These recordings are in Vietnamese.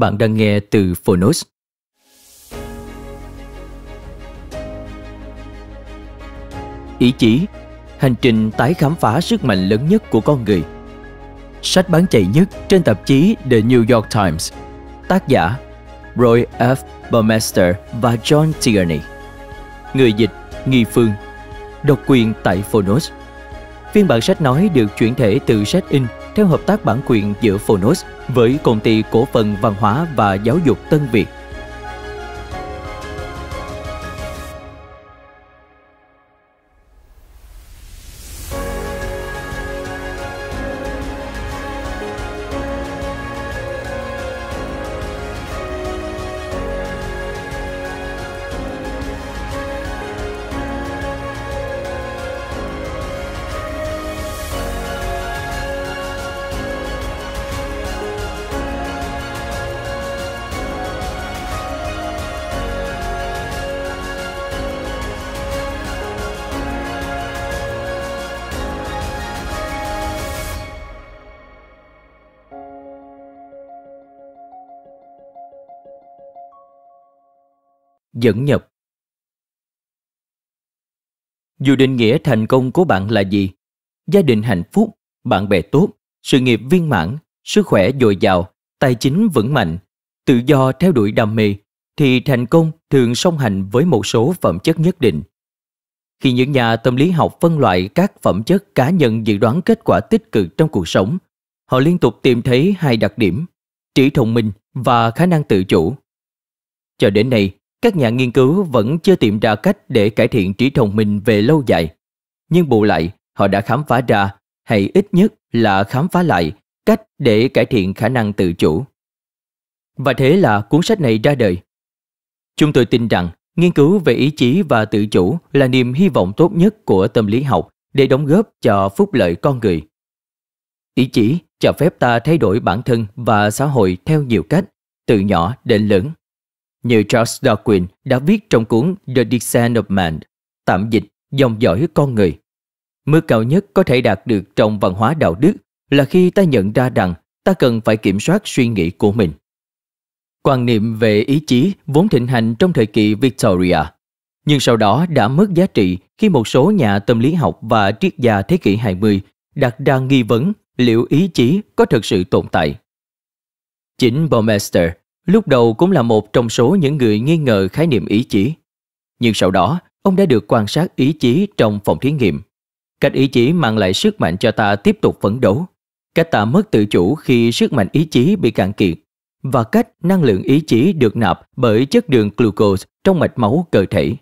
Bạn đang nghe từ Phonos. Ý chí Hành trình tái khám phá sức mạnh lớn nhất của con người Sách bán chạy nhất trên tạp chí The New York Times Tác giả Roy F. Burmester và John Tierney Người dịch Nghi Phương Độc quyền tại Phonos Phiên bản sách nói được chuyển thể từ sách in theo hợp tác bản quyền giữa Phonos với công ty cổ phần văn hóa và giáo dục Tân Việt dẫn nhập. Dù định nghĩa thành công của bạn là gì, gia đình hạnh phúc, bạn bè tốt, sự nghiệp viên mãn, sức khỏe dồi dào, tài chính vững mạnh, tự do theo đuổi đam mê, thì thành công thường song hành với một số phẩm chất nhất định. Khi những nhà tâm lý học phân loại các phẩm chất cá nhân dự đoán kết quả tích cực trong cuộc sống, họ liên tục tìm thấy hai đặc điểm, trí thông minh và khả năng tự chủ. Cho đến nay, các nhà nghiên cứu vẫn chưa tìm ra cách để cải thiện trí thông minh về lâu dài. Nhưng bù lại, họ đã khám phá ra, hay ít nhất là khám phá lại, cách để cải thiện khả năng tự chủ. Và thế là cuốn sách này ra đời. Chúng tôi tin rằng nghiên cứu về ý chí và tự chủ là niềm hy vọng tốt nhất của tâm lý học để đóng góp cho phúc lợi con người. Ý chí cho phép ta thay đổi bản thân và xã hội theo nhiều cách, từ nhỏ đến lớn như Charles Darwin đã viết trong cuốn The Descent of Man, tạm dịch dòng dõi con người. Mức cao nhất có thể đạt được trong văn hóa đạo đức là khi ta nhận ra rằng ta cần phải kiểm soát suy nghĩ của mình. Quan niệm về ý chí vốn thịnh hành trong thời kỳ Victoria, nhưng sau đó đã mất giá trị khi một số nhà tâm lý học và triết gia thế kỷ 20 đặt ra nghi vấn liệu ý chí có thực sự tồn tại. Chính Baumeister Lúc đầu cũng là một trong số những người nghi ngờ khái niệm ý chí. Nhưng sau đó, ông đã được quan sát ý chí trong phòng thí nghiệm. Cách ý chí mang lại sức mạnh cho ta tiếp tục phấn đấu. Cách ta mất tự chủ khi sức mạnh ý chí bị cạn kiệt. Và cách năng lượng ý chí được nạp bởi chất đường glucose trong mạch máu cơ thể.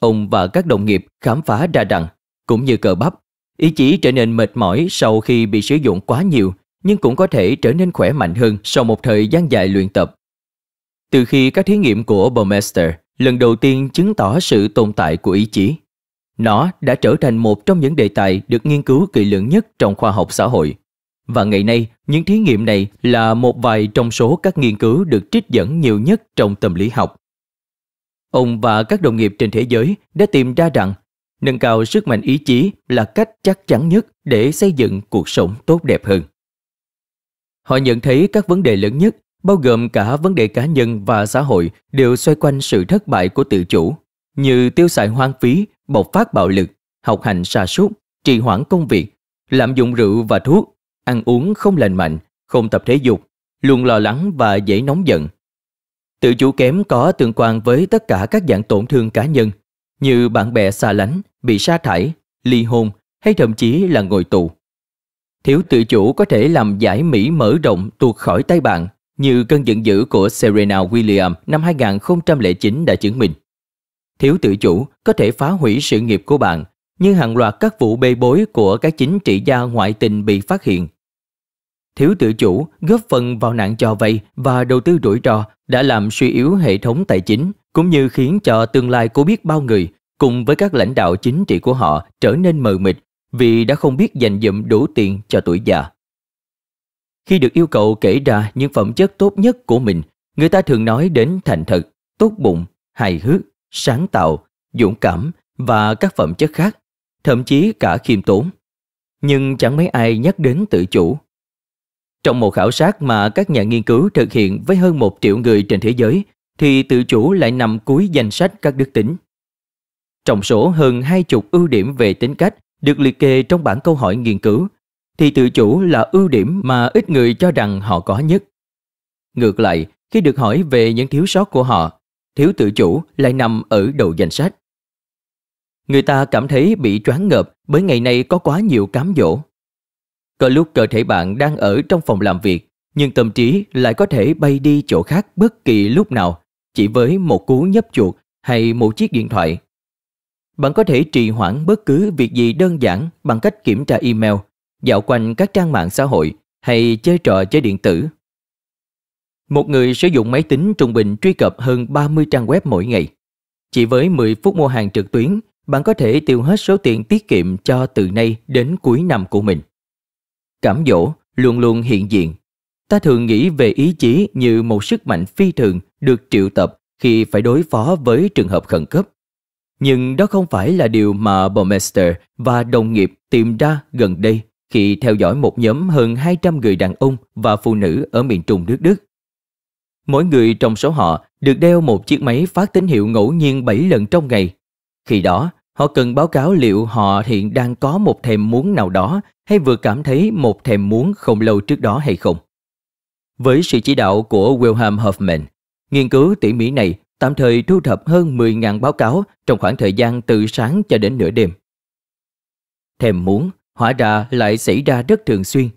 Ông và các đồng nghiệp khám phá ra rằng, cũng như cờ bắp, ý chí trở nên mệt mỏi sau khi bị sử dụng quá nhiều nhưng cũng có thể trở nên khỏe mạnh hơn sau một thời gian dài luyện tập. Từ khi các thí nghiệm của Baumeister lần đầu tiên chứng tỏ sự tồn tại của ý chí, nó đã trở thành một trong những đề tài được nghiên cứu kỹ lưỡng nhất trong khoa học xã hội. Và ngày nay, những thí nghiệm này là một vài trong số các nghiên cứu được trích dẫn nhiều nhất trong tâm lý học. Ông và các đồng nghiệp trên thế giới đã tìm ra rằng nâng cao sức mạnh ý chí là cách chắc chắn nhất để xây dựng cuộc sống tốt đẹp hơn. Họ nhận thấy các vấn đề lớn nhất, bao gồm cả vấn đề cá nhân và xã hội, đều xoay quanh sự thất bại của tự chủ, như tiêu xài hoang phí, bộc phát bạo lực, học hành sa sút, trì hoãn công việc, lạm dụng rượu và thuốc, ăn uống không lành mạnh, không tập thể dục, luôn lo lắng và dễ nóng giận. Tự chủ kém có tương quan với tất cả các dạng tổn thương cá nhân, như bạn bè xa lánh, bị sa thải, ly hôn hay thậm chí là ngồi tù. Thiếu tự chủ có thể làm giải Mỹ mở rộng tuột khỏi tay bạn, như cơn giận dữ của Serena Williams năm 2009 đã chứng minh. Thiếu tự chủ có thể phá hủy sự nghiệp của bạn, như hàng loạt các vụ bê bối của các chính trị gia ngoại tình bị phát hiện. Thiếu tự chủ góp phần vào nạn cho vay và đầu tư rủi ro đã làm suy yếu hệ thống tài chính, cũng như khiến cho tương lai của biết bao người cùng với các lãnh đạo chính trị của họ trở nên mờ mịt vì đã không biết dành dụm đủ tiền cho tuổi già. Khi được yêu cầu kể ra những phẩm chất tốt nhất của mình, người ta thường nói đến thành thật, tốt bụng, hài hước, sáng tạo, dũng cảm và các phẩm chất khác, thậm chí cả khiêm tốn. Nhưng chẳng mấy ai nhắc đến tự chủ. Trong một khảo sát mà các nhà nghiên cứu thực hiện với hơn một triệu người trên thế giới, thì tự chủ lại nằm cuối danh sách các đức tính. Trong số hơn hai chục ưu điểm về tính cách được liệt kê trong bản câu hỏi nghiên cứu thì tự chủ là ưu điểm mà ít người cho rằng họ có nhất. Ngược lại, khi được hỏi về những thiếu sót của họ, thiếu tự chủ lại nằm ở đầu danh sách. Người ta cảm thấy bị choáng ngợp bởi ngày nay có quá nhiều cám dỗ. Có lúc cơ thể bạn đang ở trong phòng làm việc, nhưng tâm trí lại có thể bay đi chỗ khác bất kỳ lúc nào, chỉ với một cú nhấp chuột hay một chiếc điện thoại bạn có thể trì hoãn bất cứ việc gì đơn giản bằng cách kiểm tra email, dạo quanh các trang mạng xã hội hay chơi trò chơi điện tử. Một người sử dụng máy tính trung bình truy cập hơn 30 trang web mỗi ngày. Chỉ với 10 phút mua hàng trực tuyến, bạn có thể tiêu hết số tiền tiết kiệm cho từ nay đến cuối năm của mình. Cảm dỗ luôn luôn hiện diện. Ta thường nghĩ về ý chí như một sức mạnh phi thường được triệu tập khi phải đối phó với trường hợp khẩn cấp. Nhưng đó không phải là điều mà Bomester và đồng nghiệp tìm ra gần đây khi theo dõi một nhóm hơn 200 người đàn ông và phụ nữ ở miền trung nước Đức. Mỗi người trong số họ được đeo một chiếc máy phát tín hiệu ngẫu nhiên 7 lần trong ngày. Khi đó, họ cần báo cáo liệu họ hiện đang có một thèm muốn nào đó hay vừa cảm thấy một thèm muốn không lâu trước đó hay không. Với sự chỉ đạo của Wilhelm Hoffman, nghiên cứu tỉ mỉ này tạm thời thu thập hơn 10.000 báo cáo trong khoảng thời gian từ sáng cho đến nửa đêm. Thèm muốn, hỏa ra lại xảy ra rất thường xuyên.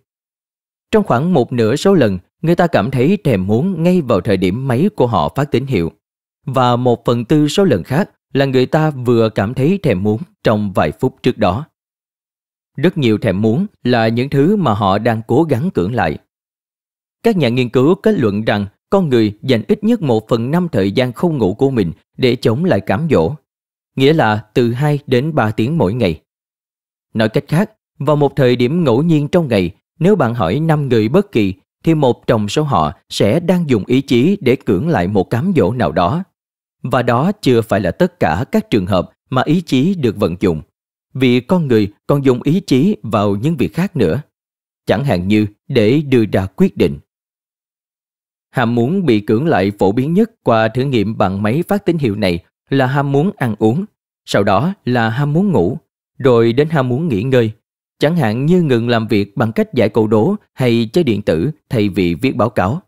Trong khoảng một nửa số lần, người ta cảm thấy thèm muốn ngay vào thời điểm máy của họ phát tín hiệu. Và một phần tư số lần khác là người ta vừa cảm thấy thèm muốn trong vài phút trước đó. Rất nhiều thèm muốn là những thứ mà họ đang cố gắng cưỡng lại. Các nhà nghiên cứu kết luận rằng con người dành ít nhất một phần năm thời gian không ngủ của mình để chống lại cám dỗ, nghĩa là từ 2 đến 3 tiếng mỗi ngày. Nói cách khác, vào một thời điểm ngẫu nhiên trong ngày, nếu bạn hỏi 5 người bất kỳ thì một trong số họ sẽ đang dùng ý chí để cưỡng lại một cám dỗ nào đó. Và đó chưa phải là tất cả các trường hợp mà ý chí được vận dụng, vì con người còn dùng ý chí vào những việc khác nữa. Chẳng hạn như để đưa ra quyết định ham muốn bị cưỡng lại phổ biến nhất qua thử nghiệm bằng máy phát tín hiệu này là ham muốn ăn uống, sau đó là ham muốn ngủ, rồi đến ham muốn nghỉ ngơi. Chẳng hạn như ngừng làm việc bằng cách giải câu đố hay chơi điện tử thay vì viết báo cáo.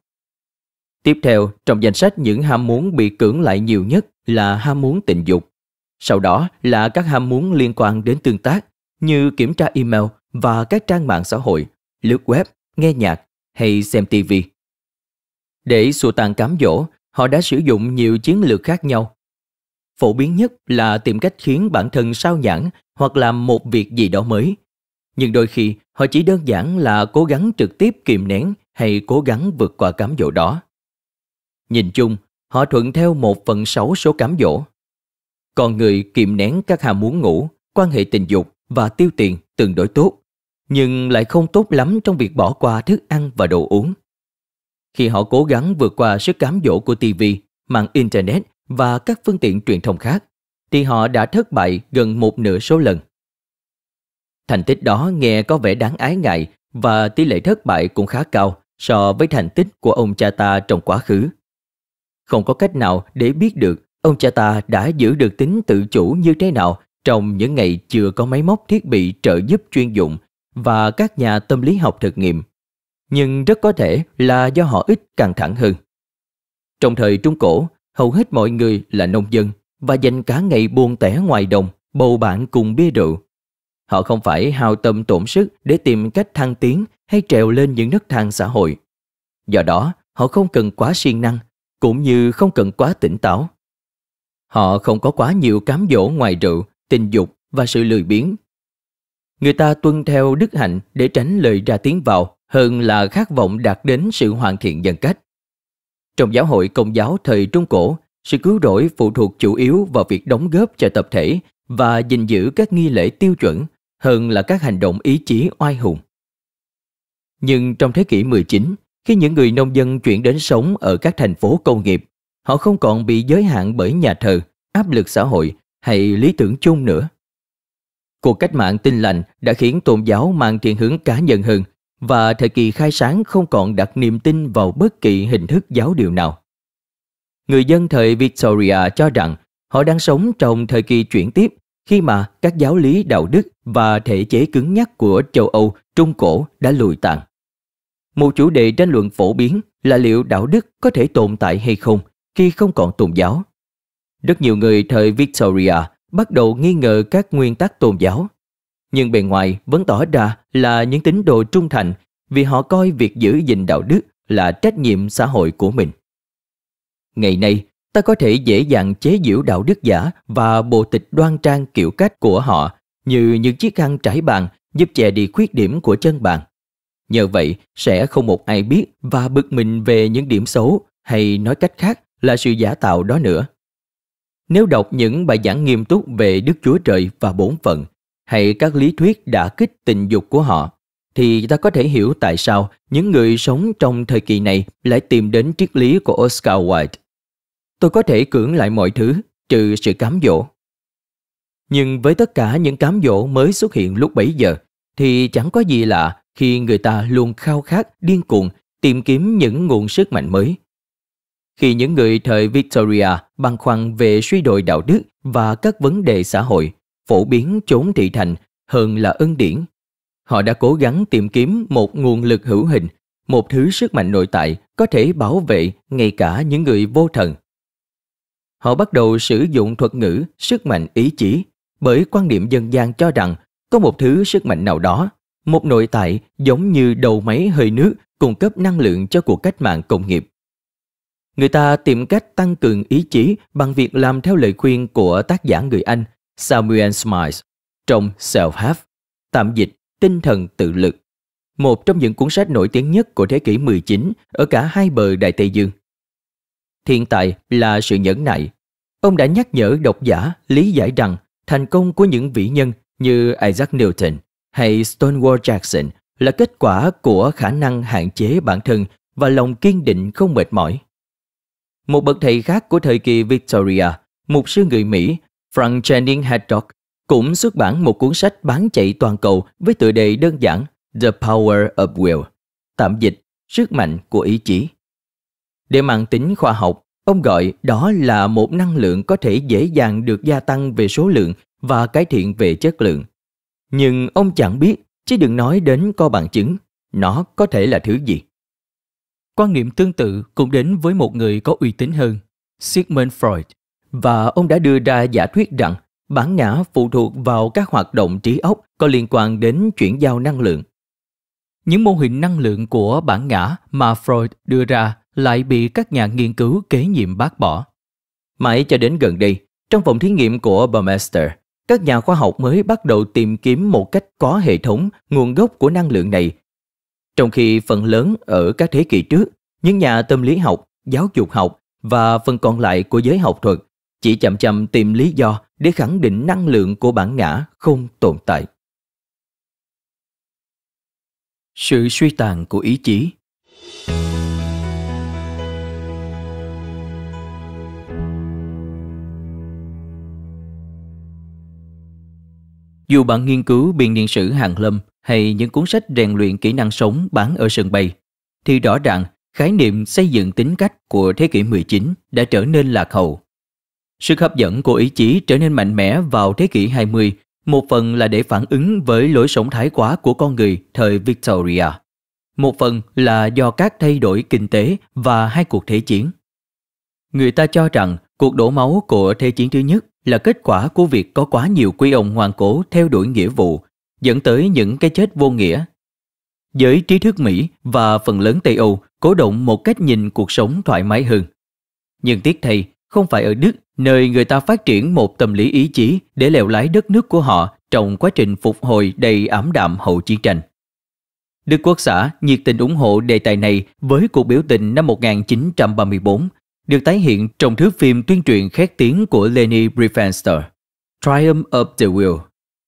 Tiếp theo, trong danh sách những ham muốn bị cưỡng lại nhiều nhất là ham muốn tình dục. Sau đó là các ham muốn liên quan đến tương tác như kiểm tra email và các trang mạng xã hội, lướt web, nghe nhạc hay xem tivi. Để xua tàn cám dỗ, họ đã sử dụng nhiều chiến lược khác nhau. Phổ biến nhất là tìm cách khiến bản thân sao nhãn hoặc làm một việc gì đó mới. Nhưng đôi khi họ chỉ đơn giản là cố gắng trực tiếp kìm nén hay cố gắng vượt qua cám dỗ đó. Nhìn chung, họ thuận theo một phần sáu số cám dỗ. Còn người kìm nén các ham muốn ngủ, quan hệ tình dục và tiêu tiền tương đối tốt, nhưng lại không tốt lắm trong việc bỏ qua thức ăn và đồ uống khi họ cố gắng vượt qua sức cám dỗ của TV, mạng Internet và các phương tiện truyền thông khác, thì họ đã thất bại gần một nửa số lần. Thành tích đó nghe có vẻ đáng ái ngại và tỷ lệ thất bại cũng khá cao so với thành tích của ông cha ta trong quá khứ. Không có cách nào để biết được ông cha ta đã giữ được tính tự chủ như thế nào trong những ngày chưa có máy móc thiết bị trợ giúp chuyên dụng và các nhà tâm lý học thực nghiệm nhưng rất có thể là do họ ít căng thẳng hơn. Trong thời Trung Cổ, hầu hết mọi người là nông dân và dành cả ngày buôn tẻ ngoài đồng, bầu bạn cùng bia rượu. Họ không phải hào tâm tổn sức để tìm cách thăng tiến hay trèo lên những nấc thang xã hội. Do đó, họ không cần quá siêng năng, cũng như không cần quá tỉnh táo. Họ không có quá nhiều cám dỗ ngoài rượu, tình dục và sự lười biếng. Người ta tuân theo đức hạnh để tránh lời ra tiếng vào hơn là khát vọng đạt đến sự hoàn thiện nhân cách. Trong giáo hội công giáo thời Trung Cổ, sự cứu rỗi phụ thuộc chủ yếu vào việc đóng góp cho tập thể và gìn giữ các nghi lễ tiêu chuẩn hơn là các hành động ý chí oai hùng. Nhưng trong thế kỷ 19, khi những người nông dân chuyển đến sống ở các thành phố công nghiệp, họ không còn bị giới hạn bởi nhà thờ, áp lực xã hội hay lý tưởng chung nữa. Cuộc cách mạng tinh lành đã khiến tôn giáo mang thiên hướng cá nhân hơn và thời kỳ khai sáng không còn đặt niềm tin vào bất kỳ hình thức giáo điều nào. Người dân thời Victoria cho rằng họ đang sống trong thời kỳ chuyển tiếp khi mà các giáo lý đạo đức và thể chế cứng nhắc của châu Âu Trung Cổ đã lùi tàn. Một chủ đề tranh luận phổ biến là liệu đạo đức có thể tồn tại hay không khi không còn tôn giáo. Rất nhiều người thời Victoria bắt đầu nghi ngờ các nguyên tắc tôn giáo nhưng bề ngoài vẫn tỏ ra là những tín đồ trung thành vì họ coi việc giữ gìn đạo đức là trách nhiệm xã hội của mình. Ngày nay, ta có thể dễ dàng chế giễu đạo đức giả và bộ tịch đoan trang kiểu cách của họ như những chiếc khăn trải bàn giúp che đi khuyết điểm của chân bàn. Nhờ vậy, sẽ không một ai biết và bực mình về những điểm xấu hay nói cách khác là sự giả tạo đó nữa. Nếu đọc những bài giảng nghiêm túc về Đức Chúa Trời và bổn phận hay các lý thuyết đã kích tình dục của họ thì ta có thể hiểu tại sao những người sống trong thời kỳ này lại tìm đến triết lý của Oscar Wilde. Tôi có thể cưỡng lại mọi thứ trừ sự cám dỗ. Nhưng với tất cả những cám dỗ mới xuất hiện lúc bấy giờ thì chẳng có gì lạ khi người ta luôn khao khát điên cuồng tìm kiếm những nguồn sức mạnh mới. Khi những người thời Victoria băn khoăn về suy đồi đạo đức và các vấn đề xã hội, phổ biến chốn thị thành hơn là ân điển. Họ đã cố gắng tìm kiếm một nguồn lực hữu hình, một thứ sức mạnh nội tại có thể bảo vệ ngay cả những người vô thần. Họ bắt đầu sử dụng thuật ngữ sức mạnh ý chí bởi quan niệm dân gian cho rằng có một thứ sức mạnh nào đó, một nội tại giống như đầu máy hơi nước cung cấp năng lượng cho cuộc cách mạng công nghiệp. Người ta tìm cách tăng cường ý chí bằng việc làm theo lời khuyên của tác giả người Anh – Samuel Smiles trong Self-Help, tạm dịch Tinh thần tự lực, một trong những cuốn sách nổi tiếng nhất của thế kỷ 19 ở cả hai bờ Đại Tây Dương. Thiện tài là sự nhẫn nại. Ông đã nhắc nhở độc giả lý giải rằng thành công của những vĩ nhân như Isaac Newton hay Stonewall Jackson là kết quả của khả năng hạn chế bản thân và lòng kiên định không mệt mỏi. Một bậc thầy khác của thời kỳ Victoria, một sư người Mỹ Frank Channing Haddock cũng xuất bản một cuốn sách bán chạy toàn cầu với tựa đề đơn giản The Power of Will, tạm dịch Sức mạnh của ý chí. Để mang tính khoa học, ông gọi đó là một năng lượng có thể dễ dàng được gia tăng về số lượng và cải thiện về chất lượng. Nhưng ông chẳng biết, chứ đừng nói đến có bằng chứng, nó có thể là thứ gì. Quan niệm tương tự cũng đến với một người có uy tín hơn, Sigmund Freud. Và ông đã đưa ra giả thuyết rằng bản ngã phụ thuộc vào các hoạt động trí óc có liên quan đến chuyển giao năng lượng. Những mô hình năng lượng của bản ngã mà Freud đưa ra lại bị các nhà nghiên cứu kế nhiệm bác bỏ. Mãi cho đến gần đây, trong phòng thí nghiệm của Burmester, các nhà khoa học mới bắt đầu tìm kiếm một cách có hệ thống nguồn gốc của năng lượng này. Trong khi phần lớn ở các thế kỷ trước, những nhà tâm lý học, giáo dục học và phần còn lại của giới học thuật chỉ chậm chậm tìm lý do để khẳng định năng lượng của bản ngã không tồn tại. Sự suy tàn của ý chí Dù bạn nghiên cứu biên niên sử Hàng Lâm hay những cuốn sách rèn luyện kỹ năng sống bán ở sân bay, thì rõ ràng khái niệm xây dựng tính cách của thế kỷ 19 đã trở nên lạc hậu Sức hấp dẫn của ý chí trở nên mạnh mẽ vào thế kỷ 20, một phần là để phản ứng với lối sống thái quá của con người thời Victoria. Một phần là do các thay đổi kinh tế và hai cuộc thế chiến. Người ta cho rằng cuộc đổ máu của Thế chiến thứ nhất là kết quả của việc có quá nhiều quý ông hoàng cố theo đuổi nghĩa vụ, dẫn tới những cái chết vô nghĩa. Giới trí thức Mỹ và phần lớn Tây Âu cố động một cách nhìn cuộc sống thoải mái hơn. Nhưng tiếc thay, không phải ở Đức nơi người ta phát triển một tâm lý ý chí để lèo lái đất nước của họ trong quá trình phục hồi đầy ảm đạm hậu chiến tranh. Đức Quốc xã nhiệt tình ủng hộ đề tài này với cuộc biểu tình năm 1934, được tái hiện trong thước phim tuyên truyền khét tiếng của Leni Riefenstahl, Triumph of the Will,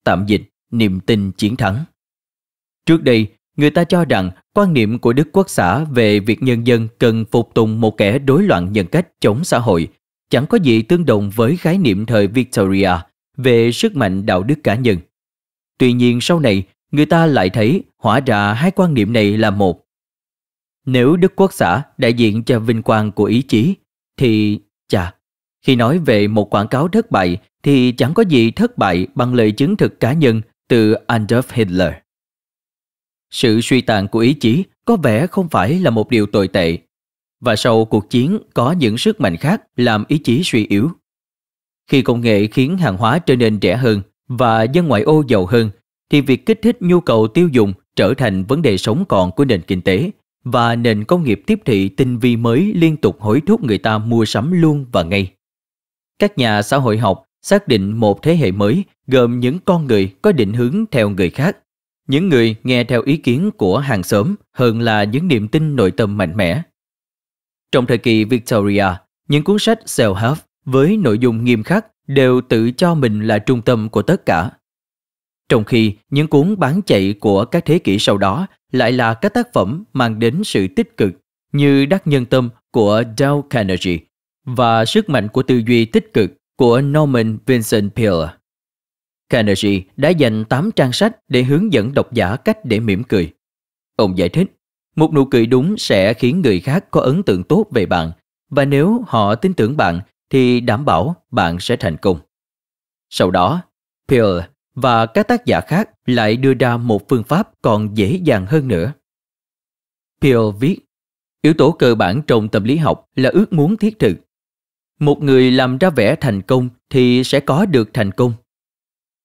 tạm dịch Niềm tin chiến thắng. Trước đây, người ta cho rằng quan niệm của Đức Quốc xã về việc nhân dân cần phục tùng một kẻ đối loạn nhân cách chống xã hội chẳng có gì tương đồng với khái niệm thời Victoria về sức mạnh đạo đức cá nhân. Tuy nhiên sau này, người ta lại thấy hóa ra hai quan niệm này là một. Nếu Đức Quốc xã đại diện cho vinh quang của ý chí, thì chà, khi nói về một quảng cáo thất bại thì chẳng có gì thất bại bằng lời chứng thực cá nhân từ Adolf Hitler. Sự suy tàn của ý chí có vẻ không phải là một điều tồi tệ và sau cuộc chiến có những sức mạnh khác làm ý chí suy yếu. Khi công nghệ khiến hàng hóa trở nên rẻ hơn và dân ngoại ô giàu hơn, thì việc kích thích nhu cầu tiêu dùng trở thành vấn đề sống còn của nền kinh tế và nền công nghiệp tiếp thị tinh vi mới liên tục hối thúc người ta mua sắm luôn và ngay. Các nhà xã hội học xác định một thế hệ mới gồm những con người có định hướng theo người khác, những người nghe theo ý kiến của hàng xóm hơn là những niềm tin nội tâm mạnh mẽ trong thời kỳ Victoria, những cuốn sách self-help với nội dung nghiêm khắc đều tự cho mình là trung tâm của tất cả. Trong khi những cuốn bán chạy của các thế kỷ sau đó lại là các tác phẩm mang đến sự tích cực như Đắc Nhân Tâm của Dale Carnegie và Sức mạnh của tư duy tích cực của Norman Vincent Peale. Carnegie đã dành 8 trang sách để hướng dẫn độc giả cách để mỉm cười. Ông giải thích, một nụ cười đúng sẽ khiến người khác có ấn tượng tốt về bạn và nếu họ tin tưởng bạn thì đảm bảo bạn sẽ thành công. Sau đó, Peale và các tác giả khác lại đưa ra một phương pháp còn dễ dàng hơn nữa. Peale viết, yếu tố cơ bản trong tâm lý học là ước muốn thiết thực. Một người làm ra vẻ thành công thì sẽ có được thành công.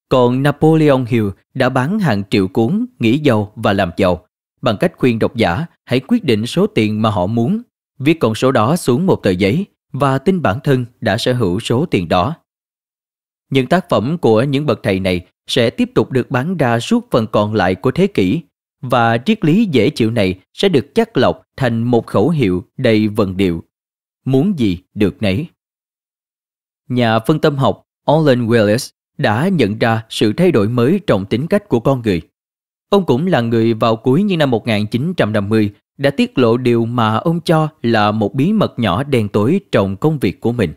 Còn Napoleon Hill đã bán hàng triệu cuốn Nghĩ giàu và làm giàu bằng cách khuyên độc giả hãy quyết định số tiền mà họ muốn, viết con số đó xuống một tờ giấy và tin bản thân đã sở hữu số tiền đó. Những tác phẩm của những bậc thầy này sẽ tiếp tục được bán ra suốt phần còn lại của thế kỷ và triết lý dễ chịu này sẽ được chắc lọc thành một khẩu hiệu đầy vần điệu. Muốn gì được nấy. Nhà phân tâm học olin Welles đã nhận ra sự thay đổi mới trong tính cách của con người – Ông cũng là người vào cuối những năm 1950 đã tiết lộ điều mà ông cho là một bí mật nhỏ đen tối trong công việc của mình.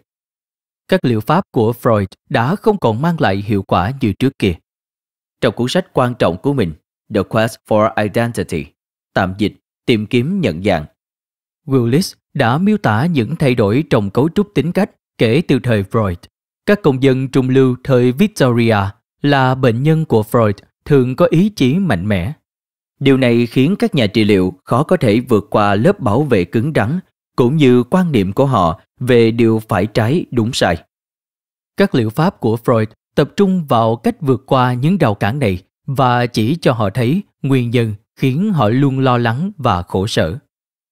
Các liệu pháp của Freud đã không còn mang lại hiệu quả như trước kia. Trong cuốn sách quan trọng của mình, The Quest for Identity, tạm dịch tìm kiếm nhận dạng, Willis đã miêu tả những thay đổi trong cấu trúc tính cách kể từ thời Freud. Các công dân trung lưu thời Victoria là bệnh nhân của Freud thường có ý chí mạnh mẽ. Điều này khiến các nhà trị liệu khó có thể vượt qua lớp bảo vệ cứng rắn cũng như quan niệm của họ về điều phải trái đúng sai. Các liệu pháp của Freud tập trung vào cách vượt qua những rào cản này và chỉ cho họ thấy nguyên nhân khiến họ luôn lo lắng và khổ sở.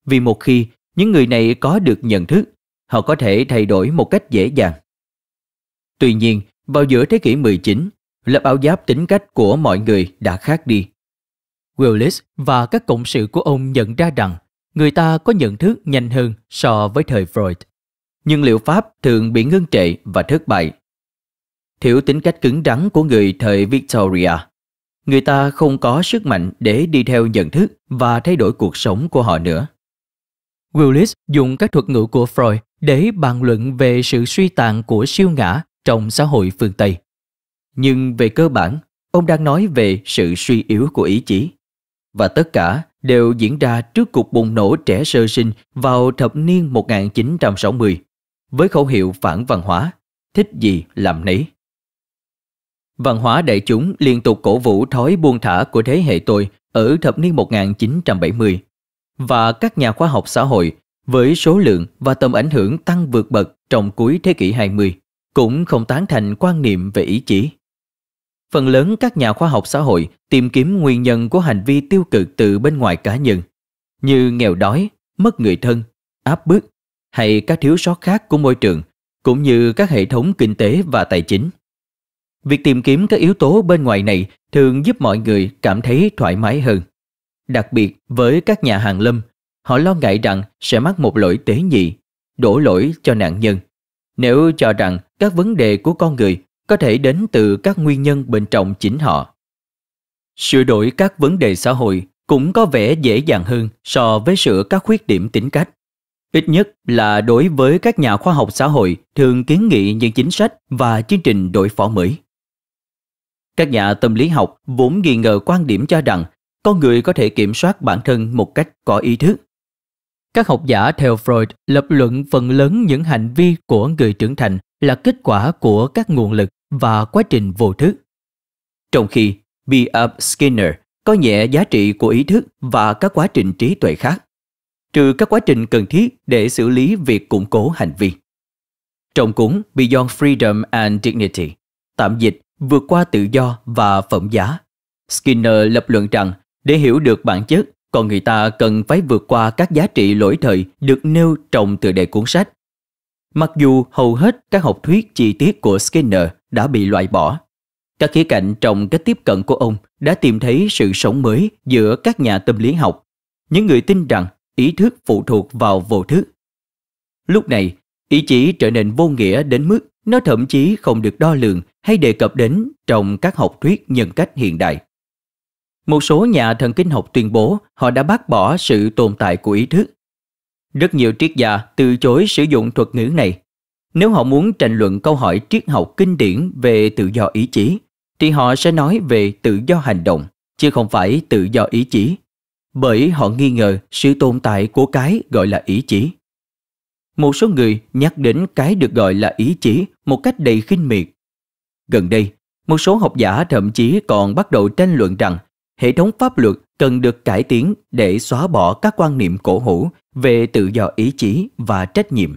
Vì một khi những người này có được nhận thức, họ có thể thay đổi một cách dễ dàng. Tuy nhiên, vào giữa thế kỷ 19, lớp áo giáp tính cách của mọi người đã khác đi. Willis và các cộng sự của ông nhận ra rằng người ta có nhận thức nhanh hơn so với thời Freud. Nhưng liệu pháp thường bị ngưng trệ và thất bại. Thiểu tính cách cứng rắn của người thời Victoria, người ta không có sức mạnh để đi theo nhận thức và thay đổi cuộc sống của họ nữa. Willis dùng các thuật ngữ của Freud để bàn luận về sự suy tàn của siêu ngã trong xã hội phương Tây. Nhưng về cơ bản, ông đang nói về sự suy yếu của ý chí. Và tất cả đều diễn ra trước cuộc bùng nổ trẻ sơ sinh vào thập niên 1960 với khẩu hiệu phản văn hóa, thích gì làm nấy. Văn hóa đại chúng liên tục cổ vũ thói buông thả của thế hệ tôi ở thập niên 1970 và các nhà khoa học xã hội với số lượng và tầm ảnh hưởng tăng vượt bậc trong cuối thế kỷ 20 cũng không tán thành quan niệm về ý chí phần lớn các nhà khoa học xã hội tìm kiếm nguyên nhân của hành vi tiêu cực từ bên ngoài cá nhân, như nghèo đói, mất người thân, áp bức hay các thiếu sót khác của môi trường, cũng như các hệ thống kinh tế và tài chính. Việc tìm kiếm các yếu tố bên ngoài này thường giúp mọi người cảm thấy thoải mái hơn. Đặc biệt với các nhà hàng lâm, họ lo ngại rằng sẽ mắc một lỗi tế nhị, đổ lỗi cho nạn nhân. Nếu cho rằng các vấn đề của con người có thể đến từ các nguyên nhân bên trong chính họ. Sửa đổi các vấn đề xã hội cũng có vẻ dễ dàng hơn so với sửa các khuyết điểm tính cách. Ít nhất là đối với các nhà khoa học xã hội thường kiến nghị những chính sách và chương trình đổi phó mới. Các nhà tâm lý học vốn nghi ngờ quan điểm cho rằng con người có thể kiểm soát bản thân một cách có ý thức. Các học giả theo Freud lập luận phần lớn những hành vi của người trưởng thành là kết quả của các nguồn lực và quá trình vô thức. Trong khi B.F. Skinner có nhẹ giá trị của ý thức và các quá trình trí tuệ khác, trừ các quá trình cần thiết để xử lý việc củng cố hành vi. Trong cuốn Beyond Freedom and Dignity, tạm dịch vượt qua tự do và phẩm giá, Skinner lập luận rằng để hiểu được bản chất, con người ta cần phải vượt qua các giá trị lỗi thời được nêu trong tựa đề cuốn sách. Mặc dù hầu hết các học thuyết chi tiết của Skinner đã bị loại bỏ. Các khía cạnh trong cách tiếp cận của ông đã tìm thấy sự sống mới giữa các nhà tâm lý học, những người tin rằng ý thức phụ thuộc vào vô thức. Lúc này, ý chí trở nên vô nghĩa đến mức nó thậm chí không được đo lường hay đề cập đến trong các học thuyết nhân cách hiện đại. Một số nhà thần kinh học tuyên bố họ đã bác bỏ sự tồn tại của ý thức. Rất nhiều triết gia từ chối sử dụng thuật ngữ này nếu họ muốn tranh luận câu hỏi triết học kinh điển về tự do ý chí, thì họ sẽ nói về tự do hành động, chứ không phải tự do ý chí, bởi họ nghi ngờ sự tồn tại của cái gọi là ý chí. Một số người nhắc đến cái được gọi là ý chí một cách đầy khinh miệt. Gần đây, một số học giả thậm chí còn bắt đầu tranh luận rằng hệ thống pháp luật cần được cải tiến để xóa bỏ các quan niệm cổ hủ về tự do ý chí và trách nhiệm.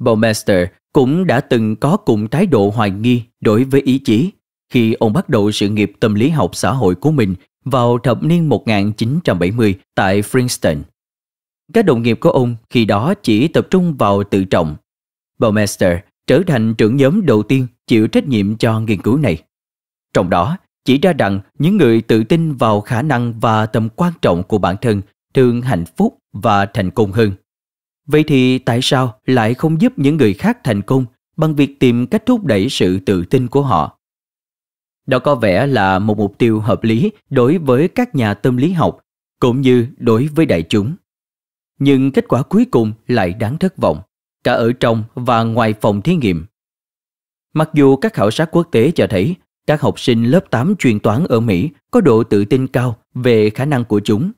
Baumeister cũng đã từng có cùng thái độ hoài nghi đối với ý chí khi ông bắt đầu sự nghiệp tâm lý học xã hội của mình vào thập niên 1970 tại Princeton. Các đồng nghiệp của ông khi đó chỉ tập trung vào tự trọng. Baumeister trở thành trưởng nhóm đầu tiên chịu trách nhiệm cho nghiên cứu này. Trong đó, chỉ ra rằng những người tự tin vào khả năng và tầm quan trọng của bản thân thường hạnh phúc và thành công hơn Vậy thì tại sao lại không giúp những người khác thành công bằng việc tìm cách thúc đẩy sự tự tin của họ? Đó có vẻ là một mục tiêu hợp lý đối với các nhà tâm lý học cũng như đối với đại chúng. Nhưng kết quả cuối cùng lại đáng thất vọng, cả ở trong và ngoài phòng thí nghiệm. Mặc dù các khảo sát quốc tế cho thấy các học sinh lớp 8 chuyên toán ở Mỹ có độ tự tin cao về khả năng của chúng,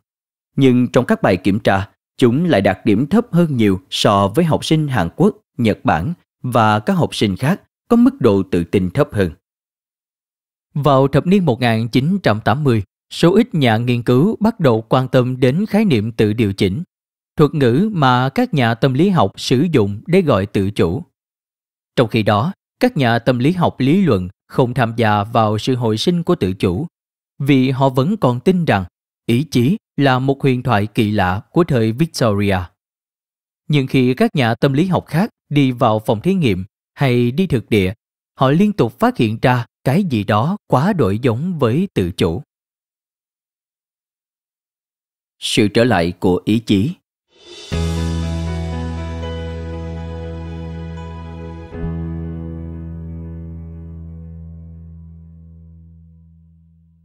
nhưng trong các bài kiểm tra, chúng lại đạt điểm thấp hơn nhiều so với học sinh Hàn Quốc, Nhật Bản và các học sinh khác có mức độ tự tin thấp hơn. Vào thập niên 1980, số ít nhà nghiên cứu bắt đầu quan tâm đến khái niệm tự điều chỉnh, thuật ngữ mà các nhà tâm lý học sử dụng để gọi tự chủ. Trong khi đó, các nhà tâm lý học lý luận không tham gia vào sự hồi sinh của tự chủ vì họ vẫn còn tin rằng ý chí là một huyền thoại kỳ lạ của thời Victoria. Nhưng khi các nhà tâm lý học khác đi vào phòng thí nghiệm hay đi thực địa, họ liên tục phát hiện ra cái gì đó quá đổi giống với tự chủ. Sự trở lại của ý chí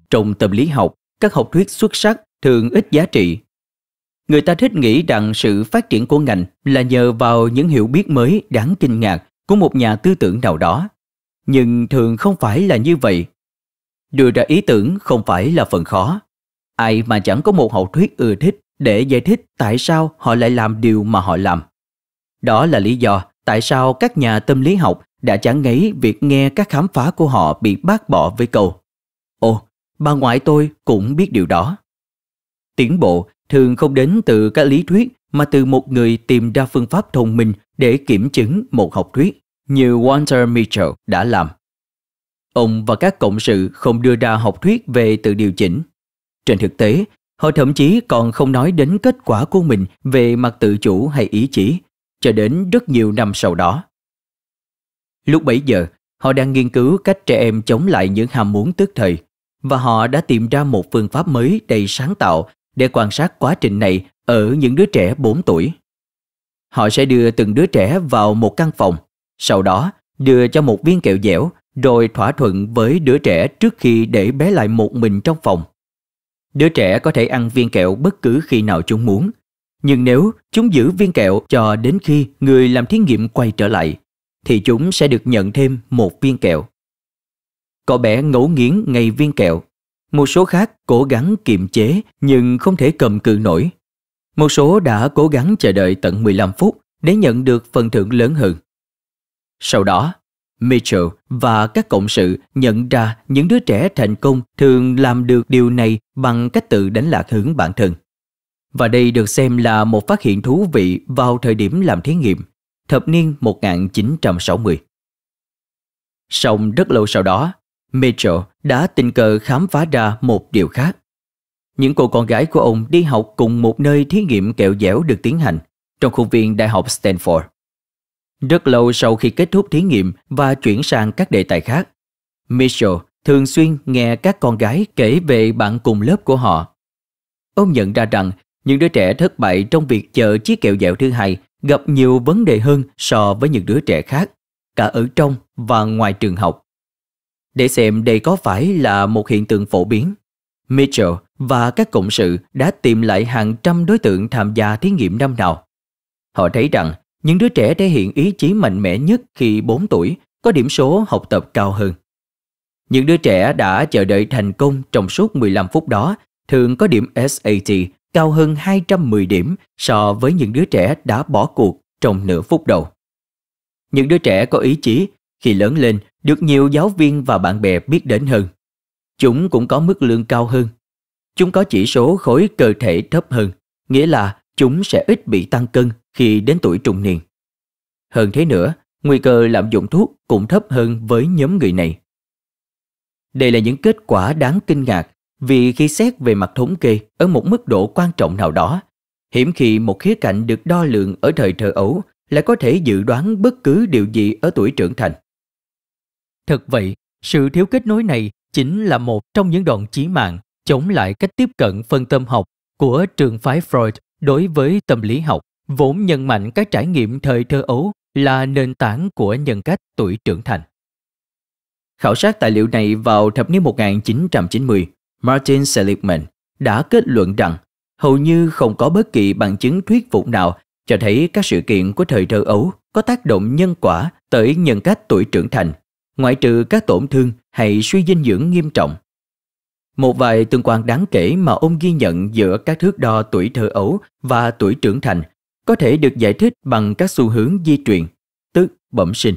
Trong tâm lý học, các học thuyết xuất sắc thường ít giá trị. Người ta thích nghĩ rằng sự phát triển của ngành là nhờ vào những hiểu biết mới đáng kinh ngạc của một nhà tư tưởng nào đó. Nhưng thường không phải là như vậy. Đưa ra ý tưởng không phải là phần khó. Ai mà chẳng có một hậu thuyết ưa thích để giải thích tại sao họ lại làm điều mà họ làm. Đó là lý do tại sao các nhà tâm lý học đã chẳng ngấy việc nghe các khám phá của họ bị bác bỏ với câu Ồ, bà ngoại tôi cũng biết điều đó. Tiến bộ thường không đến từ các lý thuyết mà từ một người tìm ra phương pháp thông minh để kiểm chứng một học thuyết như Walter Mitchell đã làm. Ông và các cộng sự không đưa ra học thuyết về tự điều chỉnh. Trên thực tế, họ thậm chí còn không nói đến kết quả của mình về mặt tự chủ hay ý chí cho đến rất nhiều năm sau đó. Lúc bấy giờ, họ đang nghiên cứu cách trẻ em chống lại những ham muốn tức thời và họ đã tìm ra một phương pháp mới đầy sáng tạo để quan sát quá trình này ở những đứa trẻ 4 tuổi. Họ sẽ đưa từng đứa trẻ vào một căn phòng, sau đó đưa cho một viên kẹo dẻo rồi thỏa thuận với đứa trẻ trước khi để bé lại một mình trong phòng. Đứa trẻ có thể ăn viên kẹo bất cứ khi nào chúng muốn, nhưng nếu chúng giữ viên kẹo cho đến khi người làm thí nghiệm quay trở lại, thì chúng sẽ được nhận thêm một viên kẹo. Cậu bé ngấu nghiến ngay viên kẹo một số khác cố gắng kiềm chế nhưng không thể cầm cự nổi. Một số đã cố gắng chờ đợi tận 15 phút để nhận được phần thưởng lớn hơn. Sau đó, Mitchell và các cộng sự nhận ra những đứa trẻ thành công thường làm được điều này bằng cách tự đánh lạc hướng bản thân. Và đây được xem là một phát hiện thú vị vào thời điểm làm thí nghiệm, thập niên 1960. Song rất lâu sau đó, Mitchell đã tình cờ khám phá ra một điều khác. Những cô con gái của ông đi học cùng một nơi thí nghiệm kẹo dẻo được tiến hành trong khuôn viên Đại học Stanford. Rất lâu sau khi kết thúc thí nghiệm và chuyển sang các đề tài khác, Mitchell thường xuyên nghe các con gái kể về bạn cùng lớp của họ. Ông nhận ra rằng những đứa trẻ thất bại trong việc chờ chiếc kẹo dẻo thứ hai gặp nhiều vấn đề hơn so với những đứa trẻ khác, cả ở trong và ngoài trường học để xem đây có phải là một hiện tượng phổ biến. Mitchell và các cộng sự đã tìm lại hàng trăm đối tượng tham gia thí nghiệm năm nào. Họ thấy rằng những đứa trẻ thể hiện ý chí mạnh mẽ nhất khi 4 tuổi có điểm số học tập cao hơn. Những đứa trẻ đã chờ đợi thành công trong suốt 15 phút đó thường có điểm SAT cao hơn 210 điểm so với những đứa trẻ đã bỏ cuộc trong nửa phút đầu. Những đứa trẻ có ý chí khi lớn lên được nhiều giáo viên và bạn bè biết đến hơn. Chúng cũng có mức lương cao hơn. Chúng có chỉ số khối cơ thể thấp hơn, nghĩa là chúng sẽ ít bị tăng cân khi đến tuổi trung niên. Hơn thế nữa, nguy cơ lạm dụng thuốc cũng thấp hơn với nhóm người này. Đây là những kết quả đáng kinh ngạc vì khi xét về mặt thống kê ở một mức độ quan trọng nào đó, hiểm khi một khía cạnh được đo lường ở thời thơ ấu lại có thể dự đoán bất cứ điều gì ở tuổi trưởng thành thực vậy, sự thiếu kết nối này chính là một trong những đoạn chí mạng chống lại cách tiếp cận phân tâm học của trường phái Freud đối với tâm lý học, vốn nhân mạnh các trải nghiệm thời thơ ấu là nền tảng của nhân cách tuổi trưởng thành. Khảo sát tài liệu này vào thập niên 1990, Martin Seligman đã kết luận rằng hầu như không có bất kỳ bằng chứng thuyết phục nào cho thấy các sự kiện của thời thơ ấu có tác động nhân quả tới nhân cách tuổi trưởng thành ngoại trừ các tổn thương hay suy dinh dưỡng nghiêm trọng. Một vài tương quan đáng kể mà ông ghi nhận giữa các thước đo tuổi thơ ấu và tuổi trưởng thành có thể được giải thích bằng các xu hướng di truyền, tức bẩm sinh.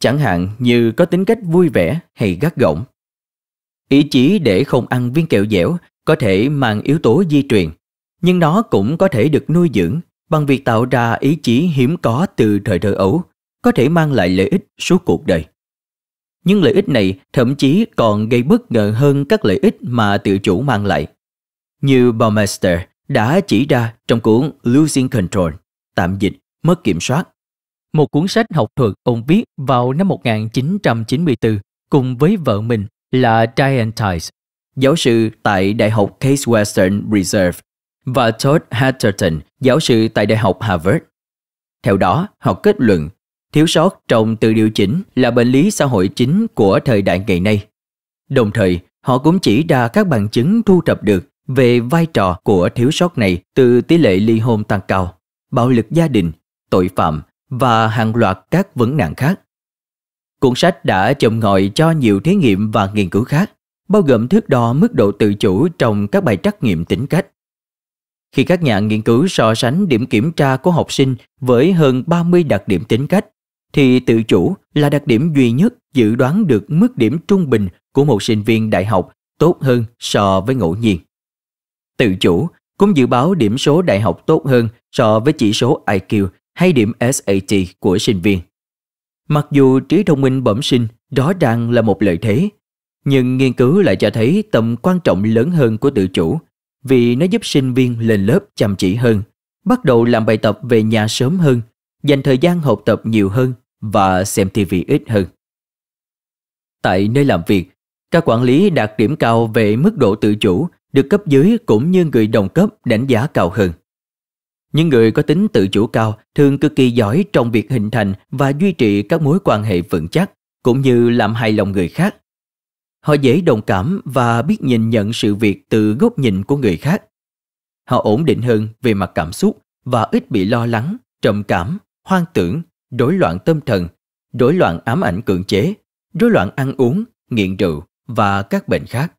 Chẳng hạn như có tính cách vui vẻ hay gắt gỏng. Ý chí để không ăn viên kẹo dẻo có thể mang yếu tố di truyền, nhưng nó cũng có thể được nuôi dưỡng bằng việc tạo ra ý chí hiếm có từ thời thơ ấu, có thể mang lại lợi ích suốt cuộc đời nhưng lợi ích này thậm chí còn gây bất ngờ hơn các lợi ích mà tự chủ mang lại. Như Baumeister đã chỉ ra trong cuốn Losing Control, tạm dịch mất kiểm soát. Một cuốn sách học thuật ông viết vào năm 1994 cùng với vợ mình là Diane Tice, giáo sư tại Đại học Case Western Reserve và Todd Hatterton, giáo sư tại Đại học Harvard. Theo đó, họ kết luận Thiếu sót trong tự điều chỉnh là bệnh lý xã hội chính của thời đại ngày nay. Đồng thời, họ cũng chỉ ra các bằng chứng thu thập được về vai trò của thiếu sót này từ tỷ lệ ly hôn tăng cao, bạo lực gia đình, tội phạm và hàng loạt các vấn nạn khác. Cuốn sách đã chồng ngòi cho nhiều thí nghiệm và nghiên cứu khác, bao gồm thước đo mức độ tự chủ trong các bài trắc nghiệm tính cách. Khi các nhà nghiên cứu so sánh điểm kiểm tra của học sinh với hơn 30 đặc điểm tính cách thì tự chủ là đặc điểm duy nhất dự đoán được mức điểm trung bình của một sinh viên đại học tốt hơn so với ngẫu nhiên. Tự chủ cũng dự báo điểm số đại học tốt hơn so với chỉ số IQ hay điểm SAT của sinh viên. Mặc dù trí thông minh bẩm sinh rõ ràng là một lợi thế, nhưng nghiên cứu lại cho thấy tầm quan trọng lớn hơn của tự chủ vì nó giúp sinh viên lên lớp chăm chỉ hơn, bắt đầu làm bài tập về nhà sớm hơn dành thời gian học tập nhiều hơn và xem TV ít hơn. Tại nơi làm việc, các quản lý đạt điểm cao về mức độ tự chủ được cấp dưới cũng như người đồng cấp đánh giá cao hơn. Những người có tính tự chủ cao thường cực kỳ giỏi trong việc hình thành và duy trì các mối quan hệ vững chắc cũng như làm hài lòng người khác. Họ dễ đồng cảm và biết nhìn nhận sự việc từ góc nhìn của người khác. Họ ổn định hơn về mặt cảm xúc và ít bị lo lắng, trầm cảm hoang tưởng, rối loạn tâm thần, rối loạn ám ảnh cưỡng chế, rối loạn ăn uống, nghiện rượu và các bệnh khác.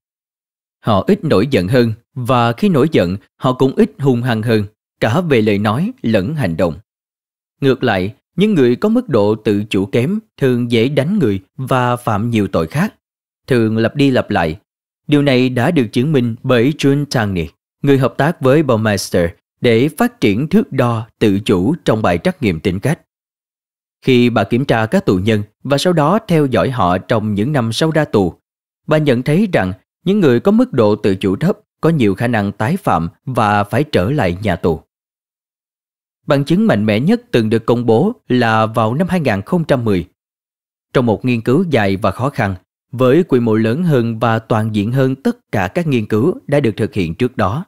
Họ ít nổi giận hơn và khi nổi giận họ cũng ít hung hăng hơn, cả về lời nói lẫn hành động. Ngược lại, những người có mức độ tự chủ kém thường dễ đánh người và phạm nhiều tội khác, thường lặp đi lặp lại. Điều này đã được chứng minh bởi June Tangney, người hợp tác với Baumeister để phát triển thước đo tự chủ trong bài trắc nghiệm tính cách. Khi bà kiểm tra các tù nhân và sau đó theo dõi họ trong những năm sau ra tù, bà nhận thấy rằng những người có mức độ tự chủ thấp có nhiều khả năng tái phạm và phải trở lại nhà tù. Bằng chứng mạnh mẽ nhất từng được công bố là vào năm 2010. Trong một nghiên cứu dài và khó khăn, với quy mô lớn hơn và toàn diện hơn tất cả các nghiên cứu đã được thực hiện trước đó.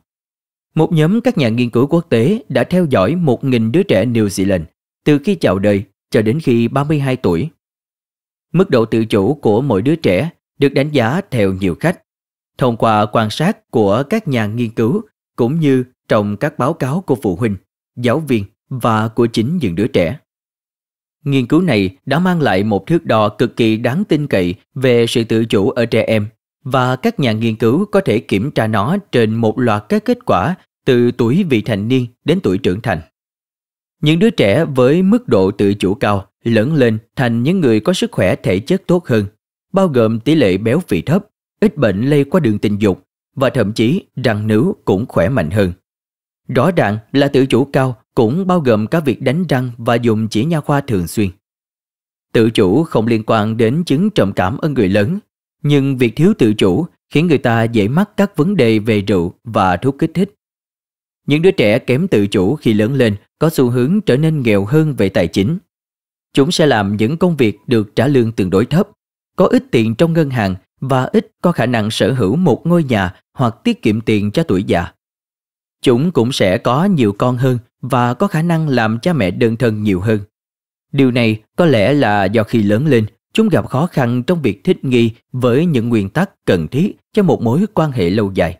Một nhóm các nhà nghiên cứu quốc tế đã theo dõi 1.000 đứa trẻ New Zealand từ khi chào đời cho đến khi 32 tuổi. Mức độ tự chủ của mỗi đứa trẻ được đánh giá theo nhiều cách, thông qua quan sát của các nhà nghiên cứu cũng như trong các báo cáo của phụ huynh, giáo viên và của chính những đứa trẻ. Nghiên cứu này đã mang lại một thước đo cực kỳ đáng tin cậy về sự tự chủ ở trẻ em và các nhà nghiên cứu có thể kiểm tra nó trên một loạt các kết quả từ tuổi vị thành niên đến tuổi trưởng thành. Những đứa trẻ với mức độ tự chủ cao lớn lên thành những người có sức khỏe thể chất tốt hơn, bao gồm tỷ lệ béo phì thấp, ít bệnh lây qua đường tình dục và thậm chí răng nướu cũng khỏe mạnh hơn. Rõ ràng là tự chủ cao cũng bao gồm cả việc đánh răng và dùng chỉ nha khoa thường xuyên. Tự chủ không liên quan đến chứng trầm cảm ở người lớn nhưng việc thiếu tự chủ khiến người ta dễ mắc các vấn đề về rượu và thuốc kích thích. Những đứa trẻ kém tự chủ khi lớn lên có xu hướng trở nên nghèo hơn về tài chính. Chúng sẽ làm những công việc được trả lương tương đối thấp, có ít tiền trong ngân hàng và ít có khả năng sở hữu một ngôi nhà hoặc tiết kiệm tiền cho tuổi già. Chúng cũng sẽ có nhiều con hơn và có khả năng làm cha mẹ đơn thân nhiều hơn. Điều này có lẽ là do khi lớn lên, Chúng gặp khó khăn trong việc thích nghi với những nguyên tắc cần thiết cho một mối quan hệ lâu dài.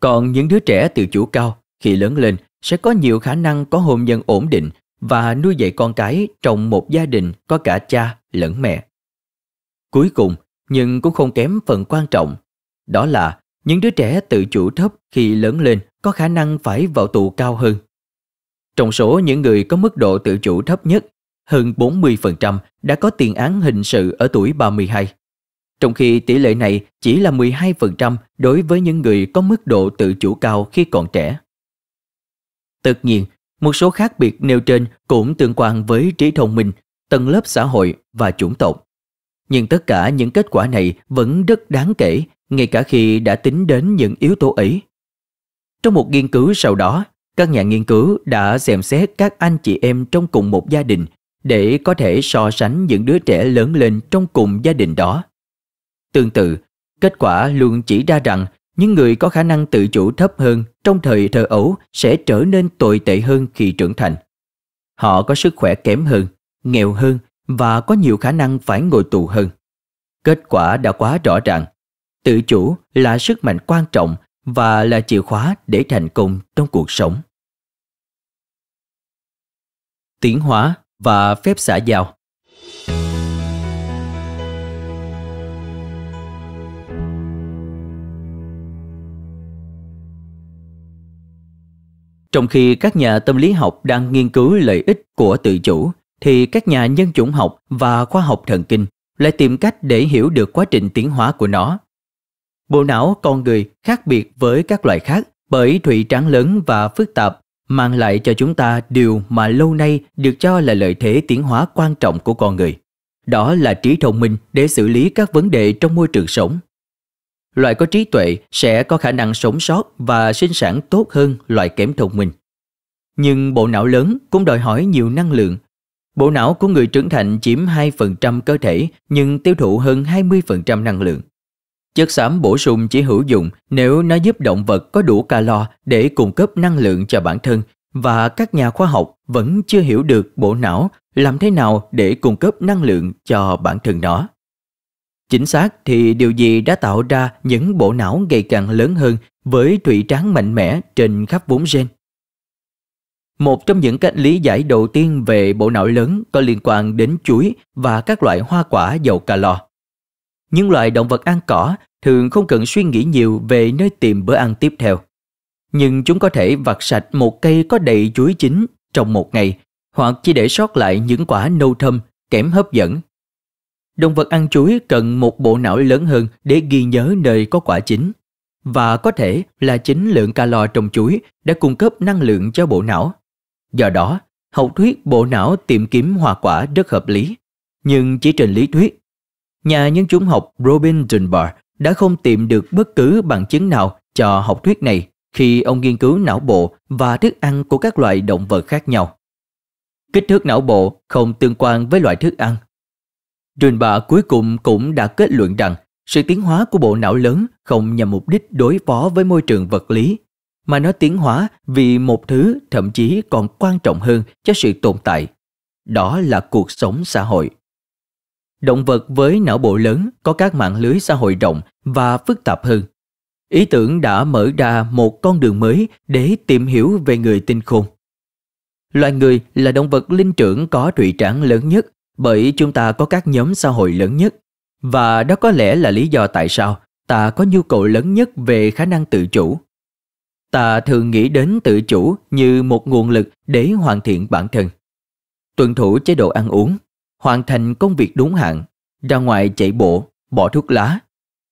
Còn những đứa trẻ tự chủ cao khi lớn lên sẽ có nhiều khả năng có hôn nhân ổn định và nuôi dạy con cái trong một gia đình có cả cha lẫn mẹ. Cuối cùng, nhưng cũng không kém phần quan trọng, đó là những đứa trẻ tự chủ thấp khi lớn lên có khả năng phải vào tù cao hơn. Trong số những người có mức độ tự chủ thấp nhất hơn 40% đã có tiền án hình sự ở tuổi 32. Trong khi tỷ lệ này chỉ là 12% đối với những người có mức độ tự chủ cao khi còn trẻ. Tất nhiên, một số khác biệt nêu trên cũng tương quan với trí thông minh, tầng lớp xã hội và chủng tộc. Nhưng tất cả những kết quả này vẫn rất đáng kể, ngay cả khi đã tính đến những yếu tố ấy. Trong một nghiên cứu sau đó, các nhà nghiên cứu đã xem xét các anh chị em trong cùng một gia đình để có thể so sánh những đứa trẻ lớn lên trong cùng gia đình đó. Tương tự, kết quả luôn chỉ ra rằng những người có khả năng tự chủ thấp hơn trong thời thơ ấu sẽ trở nên tồi tệ hơn khi trưởng thành. Họ có sức khỏe kém hơn, nghèo hơn và có nhiều khả năng phải ngồi tù hơn. Kết quả đã quá rõ ràng. Tự chủ là sức mạnh quan trọng và là chìa khóa để thành công trong cuộc sống. Tiến hóa và phép xả giao. Trong khi các nhà tâm lý học đang nghiên cứu lợi ích của tự chủ, thì các nhà nhân chủng học và khoa học thần kinh lại tìm cách để hiểu được quá trình tiến hóa của nó. Bộ não con người khác biệt với các loài khác bởi thụy trắng lớn và phức tạp mang lại cho chúng ta điều mà lâu nay được cho là lợi thế tiến hóa quan trọng của con người. Đó là trí thông minh để xử lý các vấn đề trong môi trường sống. Loại có trí tuệ sẽ có khả năng sống sót và sinh sản tốt hơn loại kém thông minh. Nhưng bộ não lớn cũng đòi hỏi nhiều năng lượng. Bộ não của người trưởng thành chiếm 2% cơ thể nhưng tiêu thụ hơn 20% năng lượng. Chất xám bổ sung chỉ hữu dụng nếu nó giúp động vật có đủ calo để cung cấp năng lượng cho bản thân và các nhà khoa học vẫn chưa hiểu được bộ não làm thế nào để cung cấp năng lượng cho bản thân nó. Chính xác thì điều gì đã tạo ra những bộ não ngày càng lớn hơn với thủy tráng mạnh mẽ trên khắp vốn gen? Một trong những cách lý giải đầu tiên về bộ não lớn có liên quan đến chuối và các loại hoa quả giàu calo những loài động vật ăn cỏ thường không cần suy nghĩ nhiều về nơi tìm bữa ăn tiếp theo. Nhưng chúng có thể vặt sạch một cây có đầy chuối chín trong một ngày hoặc chỉ để sót lại những quả nâu thâm, kém hấp dẫn. Động vật ăn chuối cần một bộ não lớn hơn để ghi nhớ nơi có quả chín. Và có thể là chính lượng calo trong chuối đã cung cấp năng lượng cho bộ não. Do đó, học thuyết bộ não tìm kiếm hoa quả rất hợp lý. Nhưng chỉ trên lý thuyết nhà nhân chủng học Robin Dunbar đã không tìm được bất cứ bằng chứng nào cho học thuyết này khi ông nghiên cứu não bộ và thức ăn của các loại động vật khác nhau. Kích thước não bộ không tương quan với loại thức ăn. Dunbar cuối cùng cũng đã kết luận rằng sự tiến hóa của bộ não lớn không nhằm mục đích đối phó với môi trường vật lý, mà nó tiến hóa vì một thứ thậm chí còn quan trọng hơn cho sự tồn tại. Đó là cuộc sống xã hội. Động vật với não bộ lớn có các mạng lưới xã hội rộng và phức tạp hơn. Ý tưởng đã mở ra một con đường mới để tìm hiểu về người tinh khôn. Loài người là động vật linh trưởng có trụy trảng lớn nhất bởi chúng ta có các nhóm xã hội lớn nhất. Và đó có lẽ là lý do tại sao ta có nhu cầu lớn nhất về khả năng tự chủ. Ta thường nghĩ đến tự chủ như một nguồn lực để hoàn thiện bản thân. Tuân thủ chế độ ăn uống, hoàn thành công việc đúng hạn, ra ngoài chạy bộ, bỏ thuốc lá.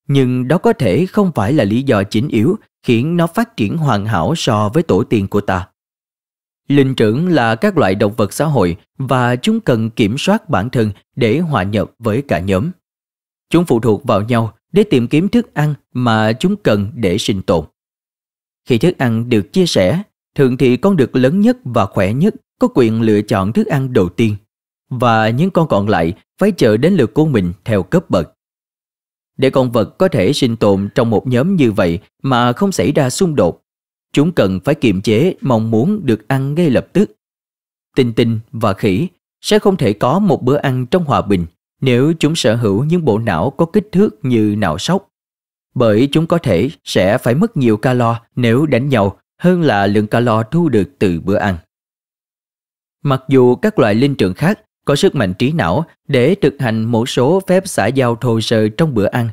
Nhưng đó có thể không phải là lý do chính yếu khiến nó phát triển hoàn hảo so với tổ tiên của ta. Linh trưởng là các loại động vật xã hội và chúng cần kiểm soát bản thân để hòa nhập với cả nhóm. Chúng phụ thuộc vào nhau để tìm kiếm thức ăn mà chúng cần để sinh tồn. Khi thức ăn được chia sẻ, thường thì con được lớn nhất và khỏe nhất có quyền lựa chọn thức ăn đầu tiên và những con còn lại phải chờ đến lượt của mình theo cấp bậc. Để con vật có thể sinh tồn trong một nhóm như vậy mà không xảy ra xung đột, chúng cần phải kiềm chế mong muốn được ăn ngay lập tức. Tinh tinh và khỉ sẽ không thể có một bữa ăn trong hòa bình nếu chúng sở hữu những bộ não có kích thước như não sóc, bởi chúng có thể sẽ phải mất nhiều calo nếu đánh nhau hơn là lượng calo thu được từ bữa ăn. Mặc dù các loài linh trưởng khác có sức mạnh trí não để thực hành một số phép xã giao thô sơ trong bữa ăn,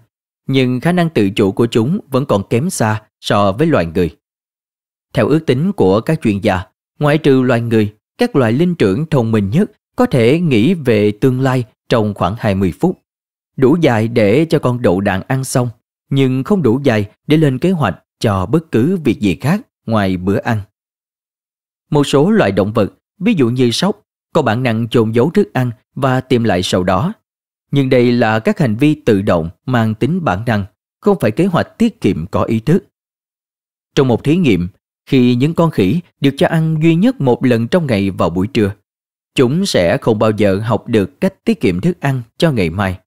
nhưng khả năng tự chủ của chúng vẫn còn kém xa so với loài người. Theo ước tính của các chuyên gia, ngoại trừ loài người, các loài linh trưởng thông minh nhất có thể nghĩ về tương lai trong khoảng 20 phút. Đủ dài để cho con đậu đạn ăn xong, nhưng không đủ dài để lên kế hoạch cho bất cứ việc gì khác ngoài bữa ăn. Một số loài động vật, ví dụ như sóc, có bản năng chôn giấu thức ăn và tìm lại sau đó. Nhưng đây là các hành vi tự động mang tính bản năng, không phải kế hoạch tiết kiệm có ý thức. Trong một thí nghiệm, khi những con khỉ được cho ăn duy nhất một lần trong ngày vào buổi trưa, chúng sẽ không bao giờ học được cách tiết kiệm thức ăn cho ngày mai.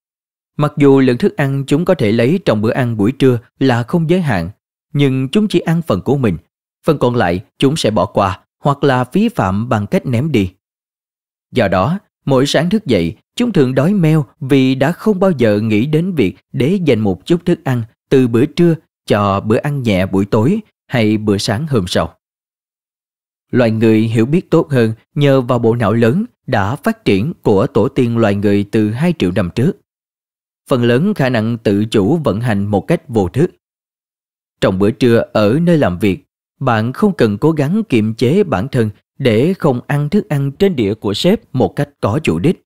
Mặc dù lượng thức ăn chúng có thể lấy trong bữa ăn buổi trưa là không giới hạn, nhưng chúng chỉ ăn phần của mình, phần còn lại chúng sẽ bỏ qua hoặc là phí phạm bằng cách ném đi. Do đó, mỗi sáng thức dậy, chúng thường đói meo vì đã không bao giờ nghĩ đến việc để dành một chút thức ăn từ bữa trưa cho bữa ăn nhẹ buổi tối hay bữa sáng hôm sau. Loài người hiểu biết tốt hơn nhờ vào bộ não lớn đã phát triển của tổ tiên loài người từ 2 triệu năm trước. Phần lớn khả năng tự chủ vận hành một cách vô thức. Trong bữa trưa ở nơi làm việc, bạn không cần cố gắng kiềm chế bản thân để không ăn thức ăn trên đĩa của sếp một cách có chủ đích.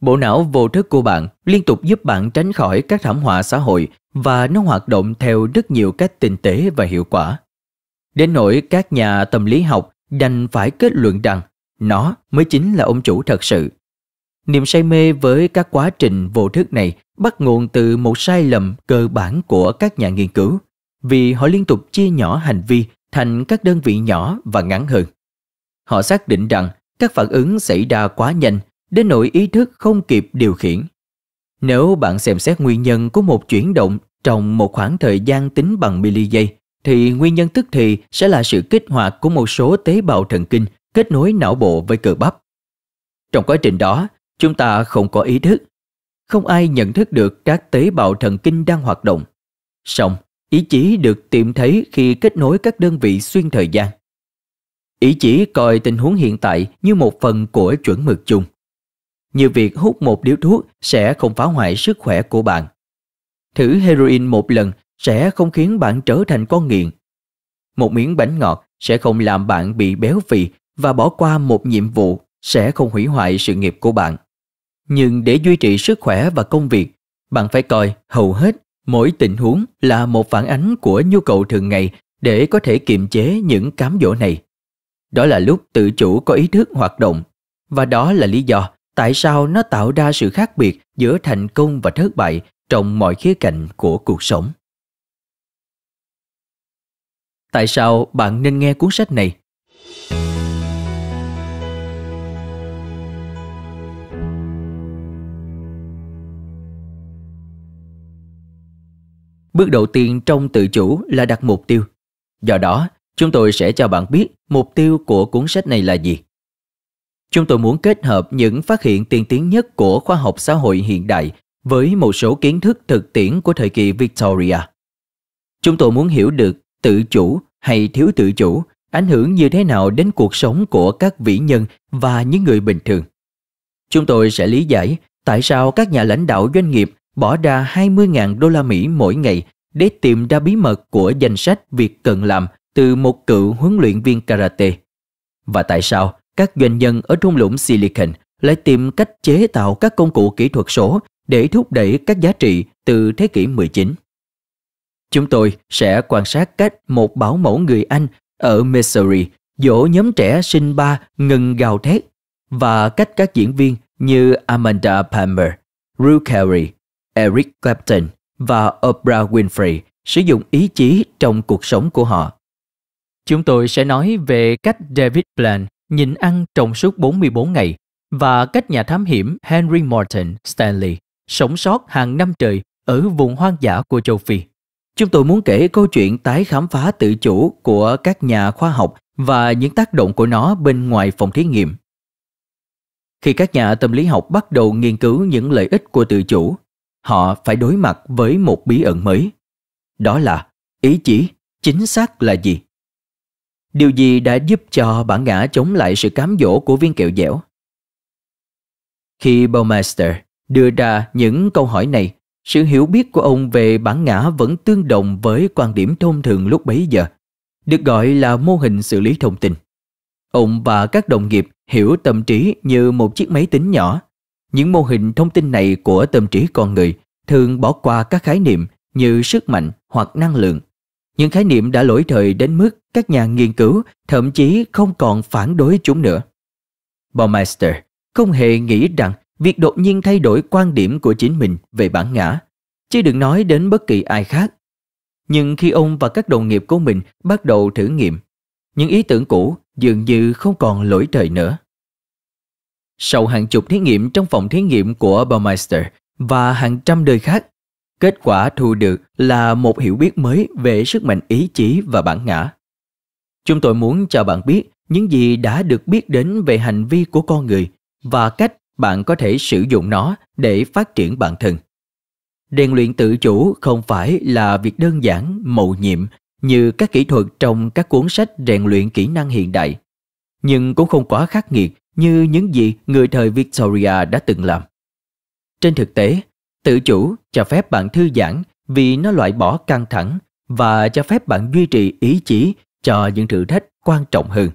Bộ não vô thức của bạn liên tục giúp bạn tránh khỏi các thảm họa xã hội và nó hoạt động theo rất nhiều cách tinh tế và hiệu quả. Đến nỗi các nhà tâm lý học đành phải kết luận rằng nó mới chính là ông chủ thật sự. Niềm say mê với các quá trình vô thức này bắt nguồn từ một sai lầm cơ bản của các nhà nghiên cứu, vì họ liên tục chia nhỏ hành vi thành các đơn vị nhỏ và ngắn hơn. Họ xác định rằng các phản ứng xảy ra quá nhanh đến nỗi ý thức không kịp điều khiển. Nếu bạn xem xét nguyên nhân của một chuyển động trong một khoảng thời gian tính bằng mili giây, thì nguyên nhân tức thì sẽ là sự kích hoạt của một số tế bào thần kinh kết nối não bộ với cơ bắp. Trong quá trình đó, chúng ta không có ý thức. Không ai nhận thức được các tế bào thần kinh đang hoạt động. Song, ý chí được tìm thấy khi kết nối các đơn vị xuyên thời gian ý chỉ coi tình huống hiện tại như một phần của chuẩn mực chung như việc hút một điếu thuốc sẽ không phá hoại sức khỏe của bạn thử heroin một lần sẽ không khiến bạn trở thành con nghiện một miếng bánh ngọt sẽ không làm bạn bị béo phì và bỏ qua một nhiệm vụ sẽ không hủy hoại sự nghiệp của bạn nhưng để duy trì sức khỏe và công việc bạn phải coi hầu hết mỗi tình huống là một phản ánh của nhu cầu thường ngày để có thể kiềm chế những cám dỗ này đó là lúc tự chủ có ý thức hoạt động và đó là lý do tại sao nó tạo ra sự khác biệt giữa thành công và thất bại trong mọi khía cạnh của cuộc sống. Tại sao bạn nên nghe cuốn sách này? Bước đầu tiên trong tự chủ là đặt mục tiêu. Do đó, Chúng tôi sẽ cho bạn biết mục tiêu của cuốn sách này là gì. Chúng tôi muốn kết hợp những phát hiện tiên tiến nhất của khoa học xã hội hiện đại với một số kiến thức thực tiễn của thời kỳ Victoria. Chúng tôi muốn hiểu được tự chủ hay thiếu tự chủ ảnh hưởng như thế nào đến cuộc sống của các vĩ nhân và những người bình thường. Chúng tôi sẽ lý giải tại sao các nhà lãnh đạo doanh nghiệp bỏ ra 20.000 đô la Mỹ mỗi ngày để tìm ra bí mật của danh sách việc cần làm từ một cựu huấn luyện viên karate. Và tại sao các doanh nhân ở trung lũng Silicon lại tìm cách chế tạo các công cụ kỹ thuật số để thúc đẩy các giá trị từ thế kỷ 19? Chúng tôi sẽ quan sát cách một bảo mẫu người Anh ở Missouri dỗ nhóm trẻ sinh ba ngừng gào thét và cách các diễn viên như Amanda Palmer, Drew Carey, Eric Clapton và Oprah Winfrey sử dụng ý chí trong cuộc sống của họ Chúng tôi sẽ nói về cách David Blaine nhịn ăn trong suốt 44 ngày và cách nhà thám hiểm Henry Morton Stanley sống sót hàng năm trời ở vùng hoang dã của châu Phi. Chúng tôi muốn kể câu chuyện tái khám phá tự chủ của các nhà khoa học và những tác động của nó bên ngoài phòng thí nghiệm. Khi các nhà tâm lý học bắt đầu nghiên cứu những lợi ích của tự chủ, họ phải đối mặt với một bí ẩn mới. Đó là ý chí chính xác là gì? Điều gì đã giúp cho bản ngã chống lại sự cám dỗ của viên kẹo dẻo? Khi Baumeister đưa ra những câu hỏi này, sự hiểu biết của ông về bản ngã vẫn tương đồng với quan điểm thông thường lúc bấy giờ, được gọi là mô hình xử lý thông tin. Ông và các đồng nghiệp hiểu tâm trí như một chiếc máy tính nhỏ. Những mô hình thông tin này của tâm trí con người thường bỏ qua các khái niệm như sức mạnh hoặc năng lượng những khái niệm đã lỗi thời đến mức các nhà nghiên cứu thậm chí không còn phản đối chúng nữa. Baumeister không hề nghĩ rằng việc đột nhiên thay đổi quan điểm của chính mình về bản ngã, chứ đừng nói đến bất kỳ ai khác. Nhưng khi ông và các đồng nghiệp của mình bắt đầu thử nghiệm, những ý tưởng cũ dường như không còn lỗi thời nữa. Sau hàng chục thí nghiệm trong phòng thí nghiệm của Baumeister và hàng trăm đời khác, Kết quả thu được là một hiểu biết mới về sức mạnh ý chí và bản ngã. Chúng tôi muốn cho bạn biết những gì đã được biết đến về hành vi của con người và cách bạn có thể sử dụng nó để phát triển bản thân. Rèn luyện tự chủ không phải là việc đơn giản, mầu nhiệm như các kỹ thuật trong các cuốn sách rèn luyện kỹ năng hiện đại, nhưng cũng không quá khắc nghiệt như những gì người thời Victoria đã từng làm. Trên thực tế, Tự chủ cho phép bạn thư giãn vì nó loại bỏ căng thẳng và cho phép bạn duy trì ý chí cho những thử thách quan trọng hơn.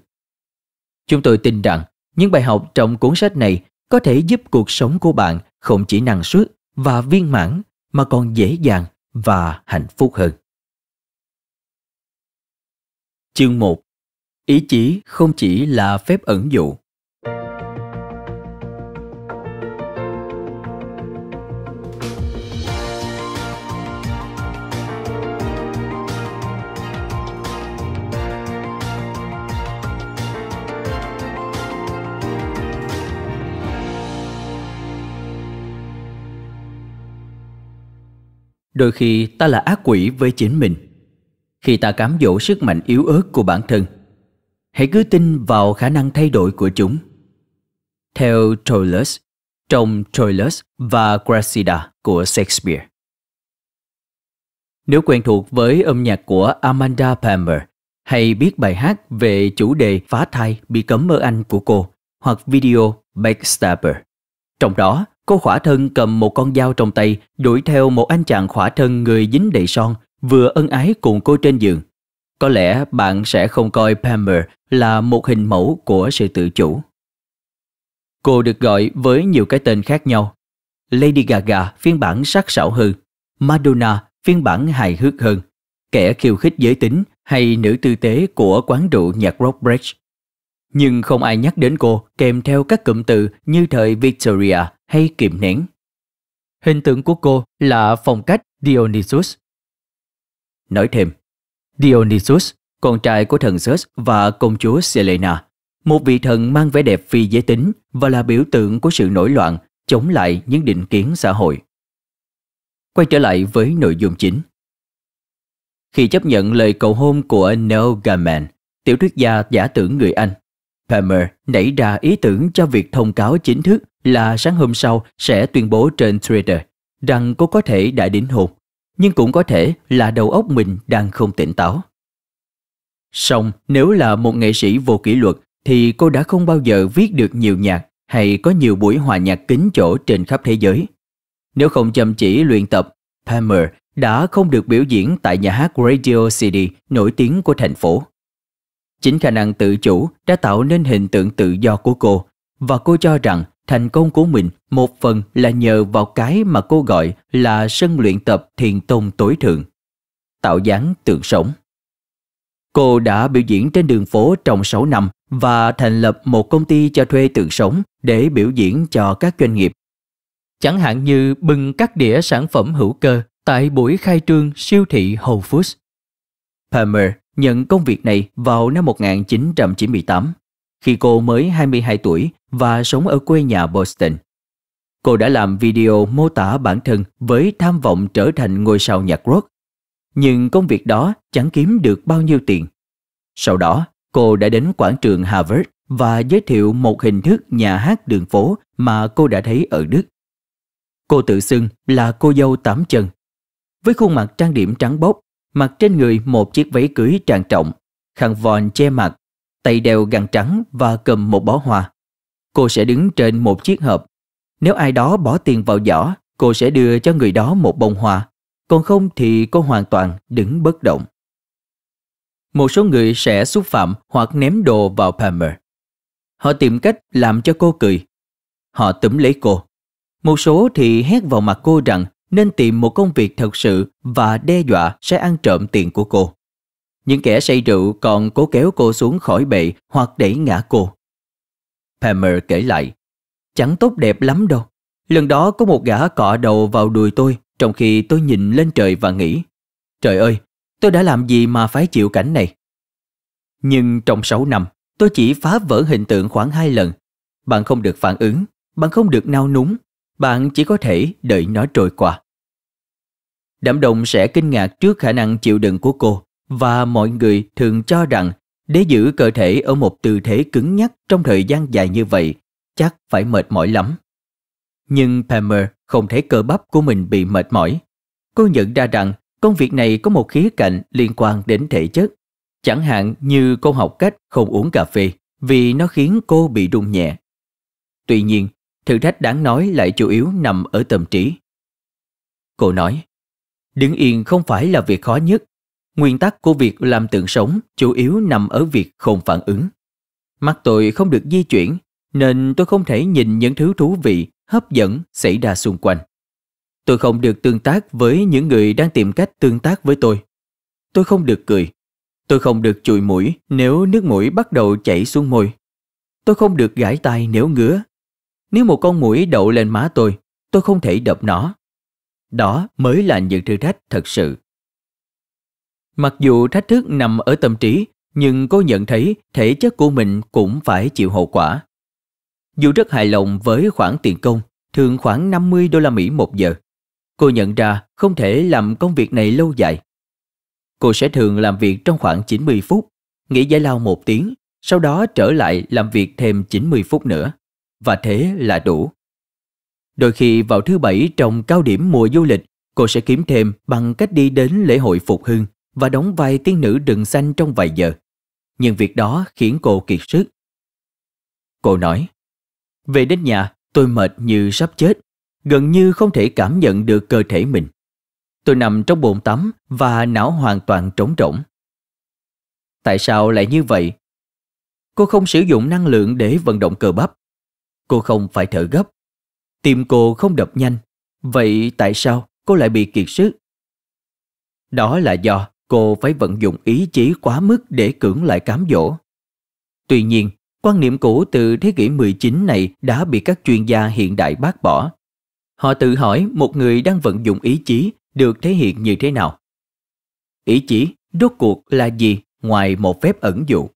Chúng tôi tin rằng những bài học trong cuốn sách này có thể giúp cuộc sống của bạn không chỉ năng suất và viên mãn mà còn dễ dàng và hạnh phúc hơn. Chương 1 Ý chí không chỉ là phép ẩn dụ Đôi khi ta là ác quỷ với chính mình Khi ta cám dỗ sức mạnh yếu ớt của bản thân Hãy cứ tin vào khả năng thay đổi của chúng Theo Troilus Trong Troilus và Gracida của Shakespeare Nếu quen thuộc với âm nhạc của Amanda Palmer hay biết bài hát về chủ đề phá thai bị cấm ở Anh của cô hoặc video Backstabber. Trong đó, Cô khỏa thân cầm một con dao trong tay đuổi theo một anh chàng khỏa thân người dính đầy son vừa ân ái cùng cô trên giường. Có lẽ bạn sẽ không coi Palmer là một hình mẫu của sự tự chủ. Cô được gọi với nhiều cái tên khác nhau. Lady Gaga phiên bản sắc sảo hơn, Madonna phiên bản hài hước hơn, kẻ khiêu khích giới tính hay nữ tư tế của quán rượu nhạc rock bridge nhưng không ai nhắc đến cô kèm theo các cụm từ như thời Victoria hay kiềm nén. Hình tượng của cô là phong cách Dionysus. Nói thêm, Dionysus, con trai của thần Zeus và công chúa Selena, một vị thần mang vẻ đẹp phi giới tính và là biểu tượng của sự nổi loạn chống lại những định kiến xã hội. Quay trở lại với nội dung chính. Khi chấp nhận lời cầu hôn của Neil Gaiman, tiểu thuyết gia giả tưởng người Anh, Palmer nảy ra ý tưởng cho việc thông cáo chính thức là sáng hôm sau sẽ tuyên bố trên Twitter rằng cô có thể đã đến hôn, nhưng cũng có thể là đầu óc mình đang không tỉnh táo. Song nếu là một nghệ sĩ vô kỷ luật thì cô đã không bao giờ viết được nhiều nhạc hay có nhiều buổi hòa nhạc kính chỗ trên khắp thế giới. Nếu không chăm chỉ luyện tập, Palmer đã không được biểu diễn tại nhà hát Radio City nổi tiếng của thành phố. Chính khả năng tự chủ đã tạo nên hình tượng tự do của cô và cô cho rằng thành công của mình một phần là nhờ vào cái mà cô gọi là sân luyện tập thiền tông tối thượng, tạo dáng tượng sống. Cô đã biểu diễn trên đường phố trong 6 năm và thành lập một công ty cho thuê tượng sống để biểu diễn cho các doanh nghiệp. Chẳng hạn như bưng các đĩa sản phẩm hữu cơ tại buổi khai trương siêu thị Whole Foods. Palmer nhận công việc này vào năm 1998, khi cô mới 22 tuổi và sống ở quê nhà Boston. Cô đã làm video mô tả bản thân với tham vọng trở thành ngôi sao nhạc rock, nhưng công việc đó chẳng kiếm được bao nhiêu tiền. Sau đó, cô đã đến quảng trường Harvard và giới thiệu một hình thức nhà hát đường phố mà cô đã thấy ở Đức. Cô tự xưng là cô dâu tám chân. Với khuôn mặt trang điểm trắng bóc mặc trên người một chiếc váy cưới trang trọng, khăn vòn che mặt, tay đeo găng trắng và cầm một bó hoa. Cô sẽ đứng trên một chiếc hộp. Nếu ai đó bỏ tiền vào giỏ, cô sẽ đưa cho người đó một bông hoa, còn không thì cô hoàn toàn đứng bất động. Một số người sẽ xúc phạm hoặc ném đồ vào Palmer. Họ tìm cách làm cho cô cười. Họ túm lấy cô. Một số thì hét vào mặt cô rằng nên tìm một công việc thật sự và đe dọa sẽ ăn trộm tiền của cô. Những kẻ say rượu còn cố kéo cô xuống khỏi bệ hoặc đẩy ngã cô. Palmer kể lại, chẳng tốt đẹp lắm đâu. Lần đó có một gã cọ đầu vào đùi tôi trong khi tôi nhìn lên trời và nghĩ, trời ơi, tôi đã làm gì mà phải chịu cảnh này? Nhưng trong 6 năm, tôi chỉ phá vỡ hình tượng khoảng hai lần. Bạn không được phản ứng, bạn không được nao núng, bạn chỉ có thể đợi nó trôi qua. Đám đông sẽ kinh ngạc trước khả năng chịu đựng của cô và mọi người thường cho rằng để giữ cơ thể ở một tư thế cứng nhắc trong thời gian dài như vậy chắc phải mệt mỏi lắm. Nhưng Pammer không thấy cơ bắp của mình bị mệt mỏi. Cô nhận ra rằng công việc này có một khía cạnh liên quan đến thể chất. Chẳng hạn như cô học cách không uống cà phê vì nó khiến cô bị run nhẹ. Tuy nhiên, thử thách đáng nói lại chủ yếu nằm ở tâm trí. Cô nói, đứng yên không phải là việc khó nhất. Nguyên tắc của việc làm tượng sống chủ yếu nằm ở việc không phản ứng. Mắt tôi không được di chuyển, nên tôi không thể nhìn những thứ thú vị, hấp dẫn xảy ra xung quanh. Tôi không được tương tác với những người đang tìm cách tương tác với tôi. Tôi không được cười. Tôi không được chùi mũi nếu nước mũi bắt đầu chảy xuống môi. Tôi không được gãi tay nếu ngứa nếu một con mũi đậu lên má tôi, tôi không thể đập nó. Đó mới là những thử thách thật sự. Mặc dù thách thức nằm ở tâm trí, nhưng cô nhận thấy thể chất của mình cũng phải chịu hậu quả. Dù rất hài lòng với khoản tiền công, thường khoảng 50 đô la Mỹ một giờ, cô nhận ra không thể làm công việc này lâu dài. Cô sẽ thường làm việc trong khoảng 90 phút, nghỉ giải lao một tiếng, sau đó trở lại làm việc thêm 90 phút nữa và thế là đủ. Đôi khi vào thứ bảy trong cao điểm mùa du lịch, cô sẽ kiếm thêm bằng cách đi đến lễ hội Phục Hưng và đóng vai tiên nữ rừng xanh trong vài giờ. Nhưng việc đó khiến cô kiệt sức. Cô nói, về đến nhà tôi mệt như sắp chết, gần như không thể cảm nhận được cơ thể mình. Tôi nằm trong bồn tắm và não hoàn toàn trống rỗng. Tại sao lại như vậy? Cô không sử dụng năng lượng để vận động cơ bắp cô không phải thở gấp. Tim cô không đập nhanh, vậy tại sao cô lại bị kiệt sức? Đó là do cô phải vận dụng ý chí quá mức để cưỡng lại cám dỗ. Tuy nhiên, quan niệm cũ từ thế kỷ 19 này đã bị các chuyên gia hiện đại bác bỏ. Họ tự hỏi một người đang vận dụng ý chí được thể hiện như thế nào. Ý chí rốt cuộc là gì ngoài một phép ẩn dụ?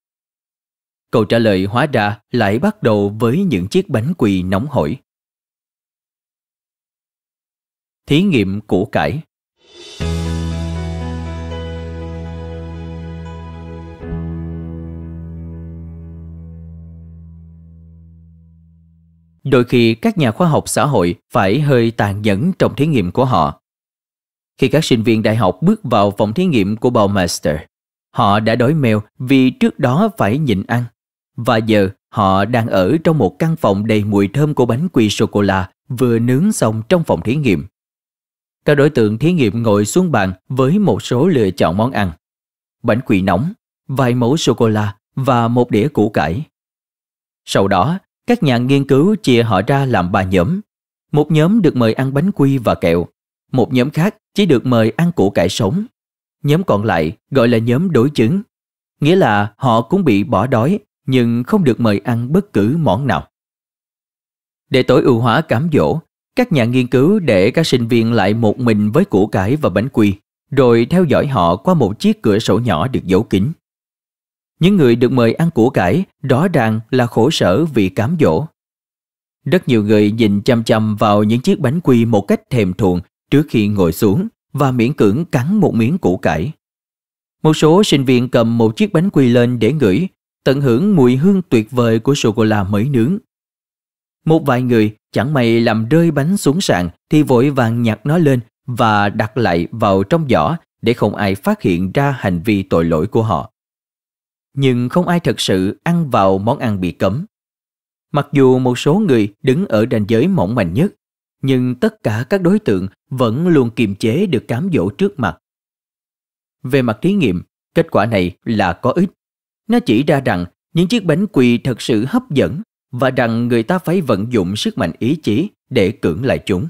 Câu trả lời hóa ra lại bắt đầu với những chiếc bánh quỳ nóng hổi. Thí nghiệm củ cải Đôi khi các nhà khoa học xã hội phải hơi tàn nhẫn trong thí nghiệm của họ. Khi các sinh viên đại học bước vào phòng thí nghiệm của Baumeister, họ đã đói mèo vì trước đó phải nhịn ăn. Và giờ họ đang ở trong một căn phòng đầy mùi thơm của bánh quy sô-cô-la vừa nướng xong trong phòng thí nghiệm. Các đối tượng thí nghiệm ngồi xuống bàn với một số lựa chọn món ăn. Bánh quy nóng, vài mẫu sô-cô-la và một đĩa củ cải. Sau đó, các nhà nghiên cứu chia họ ra làm ba nhóm. Một nhóm được mời ăn bánh quy và kẹo, một nhóm khác chỉ được mời ăn củ cải sống. Nhóm còn lại gọi là nhóm đối chứng, nghĩa là họ cũng bị bỏ đói nhưng không được mời ăn bất cứ món nào. Để tối ưu hóa cám dỗ, các nhà nghiên cứu để các sinh viên lại một mình với củ cải và bánh quy, rồi theo dõi họ qua một chiếc cửa sổ nhỏ được giấu kín. Những người được mời ăn củ cải rõ ràng là khổ sở vì cám dỗ. Rất nhiều người nhìn chăm chăm vào những chiếc bánh quy một cách thèm thuồng trước khi ngồi xuống và miễn cưỡng cắn một miếng củ cải. Một số sinh viên cầm một chiếc bánh quy lên để ngửi tận hưởng mùi hương tuyệt vời của sô-cô-la mới nướng. Một vài người chẳng may làm rơi bánh xuống sàn thì vội vàng nhặt nó lên và đặt lại vào trong giỏ để không ai phát hiện ra hành vi tội lỗi của họ. Nhưng không ai thật sự ăn vào món ăn bị cấm. Mặc dù một số người đứng ở ranh giới mỏng manh nhất, nhưng tất cả các đối tượng vẫn luôn kiềm chế được cám dỗ trước mặt. Về mặt thí nghiệm, kết quả này là có ích nó chỉ ra rằng những chiếc bánh quy thật sự hấp dẫn và rằng người ta phải vận dụng sức mạnh ý chí để cưỡng lại chúng.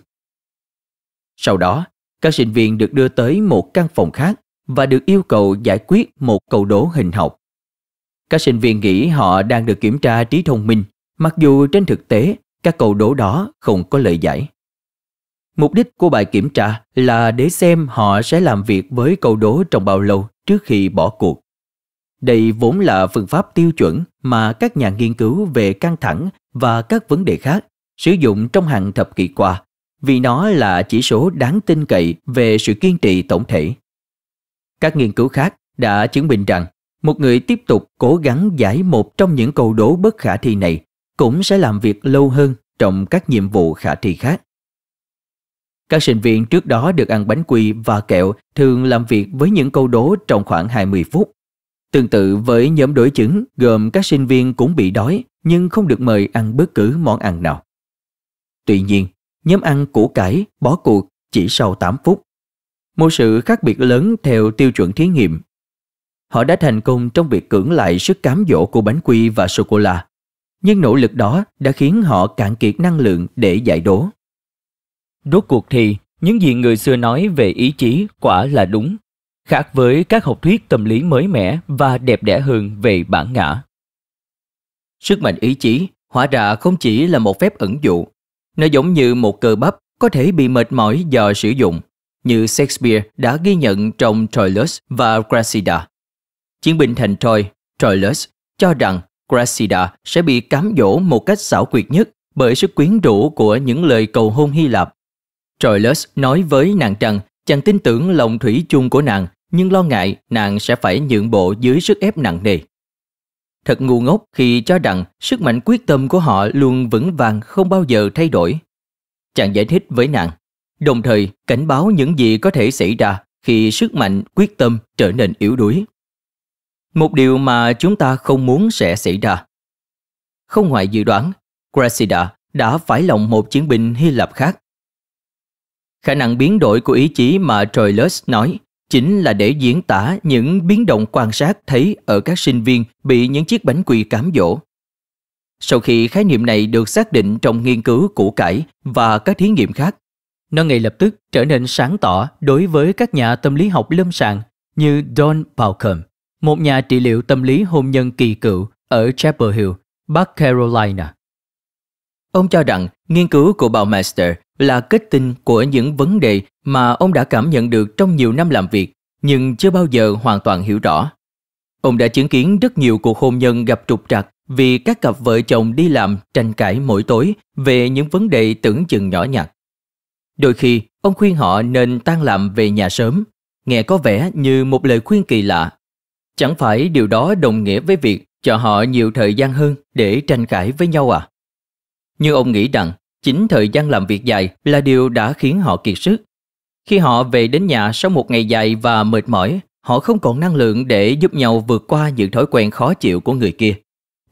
Sau đó, các sinh viên được đưa tới một căn phòng khác và được yêu cầu giải quyết một câu đố hình học. Các sinh viên nghĩ họ đang được kiểm tra trí thông minh, mặc dù trên thực tế các câu đố đó không có lời giải. Mục đích của bài kiểm tra là để xem họ sẽ làm việc với câu đố trong bao lâu trước khi bỏ cuộc. Đây vốn là phương pháp tiêu chuẩn mà các nhà nghiên cứu về căng thẳng và các vấn đề khác sử dụng trong hàng thập kỷ qua vì nó là chỉ số đáng tin cậy về sự kiên trì tổng thể. Các nghiên cứu khác đã chứng minh rằng một người tiếp tục cố gắng giải một trong những câu đố bất khả thi này cũng sẽ làm việc lâu hơn trong các nhiệm vụ khả thi khác. Các sinh viên trước đó được ăn bánh quy và kẹo thường làm việc với những câu đố trong khoảng 20 phút Tương tự với nhóm đối chứng, gồm các sinh viên cũng bị đói nhưng không được mời ăn bất cứ món ăn nào. Tuy nhiên, nhóm ăn củ cải bỏ cuộc chỉ sau 8 phút. Một sự khác biệt lớn theo tiêu chuẩn thí nghiệm. Họ đã thành công trong việc cưỡng lại sức cám dỗ của bánh quy và sô-cô-la, nhưng nỗ lực đó đã khiến họ cạn kiệt năng lượng để giải đố. Đốt cuộc thì, những gì người xưa nói về ý chí quả là đúng khác với các học thuyết tâm lý mới mẻ và đẹp đẽ hơn về bản ngã. Sức mạnh ý chí hóa ra không chỉ là một phép ẩn dụ, nó giống như một cơ bắp có thể bị mệt mỏi do sử dụng, như Shakespeare đã ghi nhận trong Troilus và Cressida. Chiến binh thành Troy, Troilus, cho rằng Cressida sẽ bị cám dỗ một cách xảo quyệt nhất bởi sức quyến rũ của những lời cầu hôn Hy Lạp. Troilus nói với nàng rằng Chàng tin tưởng lòng thủy chung của nàng nhưng lo ngại nàng sẽ phải nhượng bộ dưới sức ép nặng nề. Thật ngu ngốc khi cho rằng sức mạnh quyết tâm của họ luôn vững vàng không bao giờ thay đổi. Chàng giải thích với nàng, đồng thời cảnh báo những gì có thể xảy ra khi sức mạnh quyết tâm trở nên yếu đuối. Một điều mà chúng ta không muốn sẽ xảy ra. Không ngoài dự đoán, Cressida đã phải lòng một chiến binh Hy Lạp khác Khả năng biến đổi của ý chí mà Troilus nói chính là để diễn tả những biến động quan sát thấy ở các sinh viên bị những chiếc bánh quy cám dỗ. Sau khi khái niệm này được xác định trong nghiên cứu củ cải và các thí nghiệm khác, nó ngay lập tức trở nên sáng tỏ đối với các nhà tâm lý học lâm sàng như Don Balcom, một nhà trị liệu tâm lý hôn nhân kỳ cựu ở Chapel Hill, Bắc Carolina. Ông cho rằng nghiên cứu của Baumeister là kết tinh của những vấn đề mà ông đã cảm nhận được trong nhiều năm làm việc nhưng chưa bao giờ hoàn toàn hiểu rõ. Ông đã chứng kiến rất nhiều cuộc hôn nhân gặp trục trặc vì các cặp vợ chồng đi làm tranh cãi mỗi tối về những vấn đề tưởng chừng nhỏ nhặt. Đôi khi, ông khuyên họ nên tan làm về nhà sớm, nghe có vẻ như một lời khuyên kỳ lạ. Chẳng phải điều đó đồng nghĩa với việc cho họ nhiều thời gian hơn để tranh cãi với nhau à? Nhưng ông nghĩ rằng Chính thời gian làm việc dài là điều đã khiến họ kiệt sức. Khi họ về đến nhà sau một ngày dài và mệt mỏi, họ không còn năng lượng để giúp nhau vượt qua những thói quen khó chịu của người kia.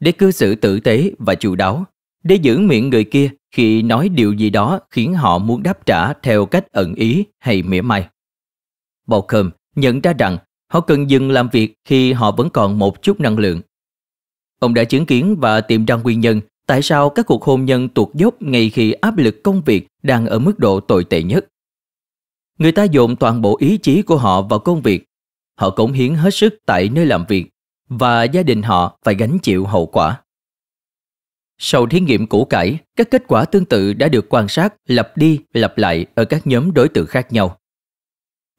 Để cư xử tử tế và chu đáo, để giữ miệng người kia khi nói điều gì đó khiến họ muốn đáp trả theo cách ẩn ý hay mỉa mai. Balcom nhận ra rằng họ cần dừng làm việc khi họ vẫn còn một chút năng lượng. Ông đã chứng kiến và tìm ra nguyên nhân Tại sao các cuộc hôn nhân tuột dốc ngay khi áp lực công việc đang ở mức độ tồi tệ nhất? Người ta dồn toàn bộ ý chí của họ vào công việc. Họ cống hiến hết sức tại nơi làm việc và gia đình họ phải gánh chịu hậu quả. Sau thí nghiệm cũ cải, các kết quả tương tự đã được quan sát lặp đi lặp lại ở các nhóm đối tượng khác nhau.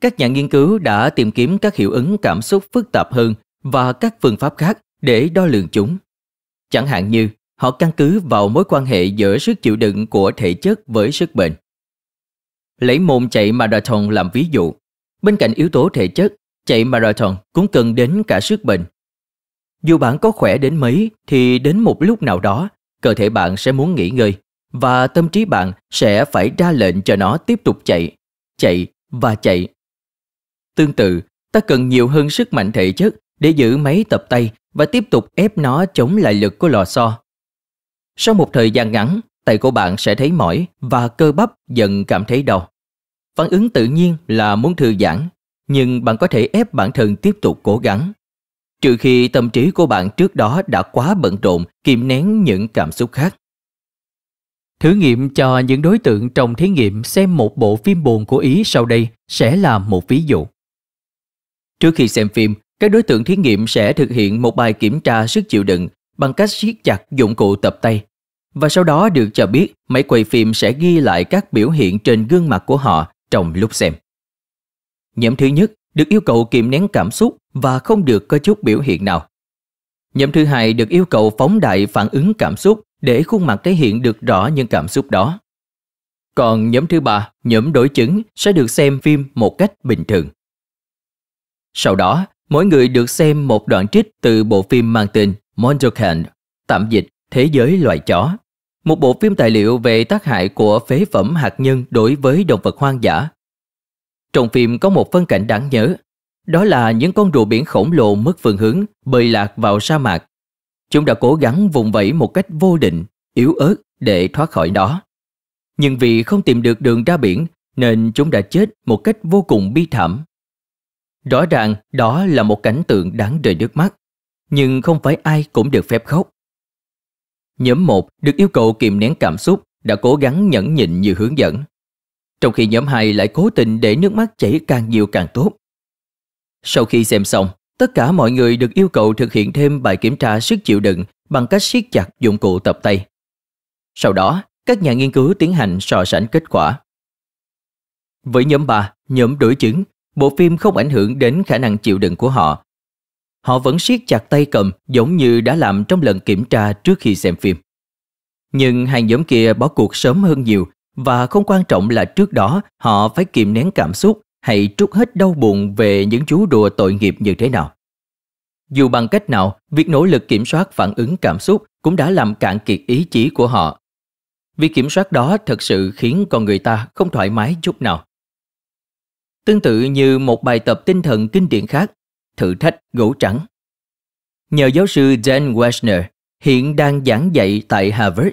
Các nhà nghiên cứu đã tìm kiếm các hiệu ứng cảm xúc phức tạp hơn và các phương pháp khác để đo lường chúng. Chẳng hạn như Họ căn cứ vào mối quan hệ giữa sức chịu đựng của thể chất với sức bệnh. Lấy môn chạy marathon làm ví dụ, bên cạnh yếu tố thể chất, chạy marathon cũng cần đến cả sức bệnh. Dù bạn có khỏe đến mấy thì đến một lúc nào đó, cơ thể bạn sẽ muốn nghỉ ngơi và tâm trí bạn sẽ phải ra lệnh cho nó tiếp tục chạy, chạy và chạy. Tương tự, ta cần nhiều hơn sức mạnh thể chất để giữ máy tập tay và tiếp tục ép nó chống lại lực của lò xo. Sau một thời gian ngắn, tay của bạn sẽ thấy mỏi và cơ bắp dần cảm thấy đau. Phản ứng tự nhiên là muốn thư giãn, nhưng bạn có thể ép bản thân tiếp tục cố gắng. Trừ khi tâm trí của bạn trước đó đã quá bận rộn kiềm nén những cảm xúc khác. Thử nghiệm cho những đối tượng trong thí nghiệm xem một bộ phim buồn của Ý sau đây sẽ là một ví dụ. Trước khi xem phim, các đối tượng thí nghiệm sẽ thực hiện một bài kiểm tra sức chịu đựng bằng cách siết chặt dụng cụ tập tay và sau đó được cho biết máy quay phim sẽ ghi lại các biểu hiện trên gương mặt của họ trong lúc xem. Nhóm thứ nhất được yêu cầu kiềm nén cảm xúc và không được có chút biểu hiện nào. Nhóm thứ hai được yêu cầu phóng đại phản ứng cảm xúc để khuôn mặt thể hiện được rõ những cảm xúc đó. Còn nhóm thứ ba, nhóm đối chứng sẽ được xem phim một cách bình thường. Sau đó, mỗi người được xem một đoạn trích từ bộ phim mang tên Mondokant, tạm dịch Thế giới loài chó, một bộ phim tài liệu về tác hại của phế phẩm hạt nhân đối với động vật hoang dã. Trong phim có một phân cảnh đáng nhớ, đó là những con rùa biển khổng lồ mất phương hướng, bơi lạc vào sa mạc. Chúng đã cố gắng vùng vẫy một cách vô định, yếu ớt để thoát khỏi đó. Nhưng vì không tìm được đường ra biển nên chúng đã chết một cách vô cùng bi thảm. Rõ ràng đó là một cảnh tượng đáng rơi nước mắt nhưng không phải ai cũng được phép khóc. Nhóm 1 được yêu cầu kiềm nén cảm xúc đã cố gắng nhẫn nhịn như hướng dẫn. Trong khi nhóm 2 lại cố tình để nước mắt chảy càng nhiều càng tốt. Sau khi xem xong, tất cả mọi người được yêu cầu thực hiện thêm bài kiểm tra sức chịu đựng bằng cách siết chặt dụng cụ tập tay. Sau đó, các nhà nghiên cứu tiến hành so sánh kết quả. Với nhóm 3, nhóm đối chứng, bộ phim không ảnh hưởng đến khả năng chịu đựng của họ họ vẫn siết chặt tay cầm giống như đã làm trong lần kiểm tra trước khi xem phim. Nhưng hàng nhóm kia bỏ cuộc sớm hơn nhiều và không quan trọng là trước đó họ phải kiềm nén cảm xúc hay trút hết đau buồn về những chú đùa tội nghiệp như thế nào. Dù bằng cách nào, việc nỗ lực kiểm soát phản ứng cảm xúc cũng đã làm cạn kiệt ý chí của họ. Việc kiểm soát đó thật sự khiến con người ta không thoải mái chút nào. Tương tự như một bài tập tinh thần kinh điển khác thử thách gỗ trắng. Nhờ giáo sư Dan Washner hiện đang giảng dạy tại Harvard,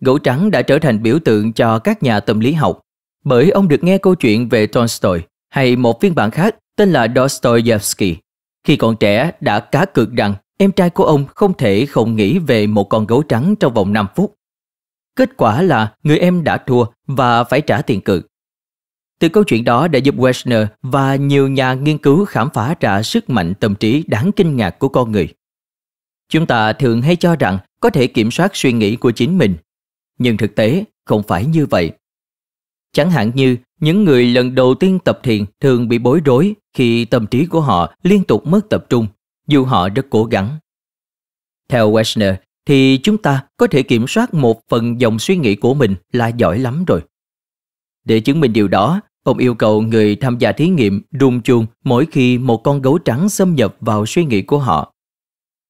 gỗ trắng đã trở thành biểu tượng cho các nhà tâm lý học bởi ông được nghe câu chuyện về Tolstoy hay một phiên bản khác tên là Dostoyevsky. Khi còn trẻ đã cá cược rằng em trai của ông không thể không nghĩ về một con gấu trắng trong vòng 5 phút. Kết quả là người em đã thua và phải trả tiền cược. Từ câu chuyện đó đã giúp Wegener và nhiều nhà nghiên cứu khám phá ra sức mạnh tâm trí đáng kinh ngạc của con người. Chúng ta thường hay cho rằng có thể kiểm soát suy nghĩ của chính mình, nhưng thực tế không phải như vậy. Chẳng hạn như những người lần đầu tiên tập thiền thường bị bối rối khi tâm trí của họ liên tục mất tập trung, dù họ rất cố gắng. Theo Wegener, thì chúng ta có thể kiểm soát một phần dòng suy nghĩ của mình là giỏi lắm rồi. Để chứng minh điều đó, Ông yêu cầu người tham gia thí nghiệm rung chuông mỗi khi một con gấu trắng xâm nhập vào suy nghĩ của họ.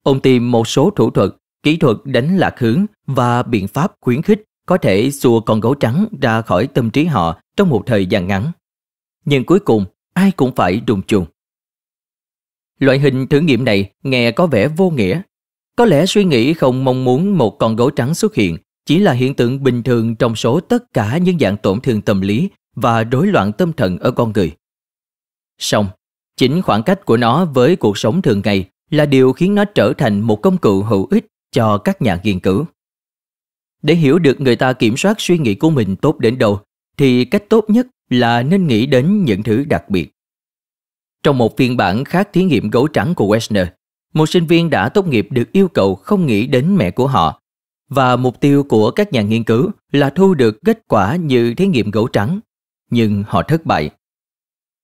Ông tìm một số thủ thuật, kỹ thuật đánh lạc hướng và biện pháp khuyến khích có thể xua con gấu trắng ra khỏi tâm trí họ trong một thời gian ngắn. Nhưng cuối cùng, ai cũng phải rung chuông. Loại hình thử nghiệm này nghe có vẻ vô nghĩa. Có lẽ suy nghĩ không mong muốn một con gấu trắng xuất hiện chỉ là hiện tượng bình thường trong số tất cả những dạng tổn thương tâm lý và rối loạn tâm thần ở con người. Song, chính khoảng cách của nó với cuộc sống thường ngày là điều khiến nó trở thành một công cụ hữu ích cho các nhà nghiên cứu. Để hiểu được người ta kiểm soát suy nghĩ của mình tốt đến đâu thì cách tốt nhất là nên nghĩ đến những thứ đặc biệt. Trong một phiên bản khác thí nghiệm gấu trắng của Wessner, một sinh viên đã tốt nghiệp được yêu cầu không nghĩ đến mẹ của họ và mục tiêu của các nhà nghiên cứu là thu được kết quả như thí nghiệm gấu trắng nhưng họ thất bại.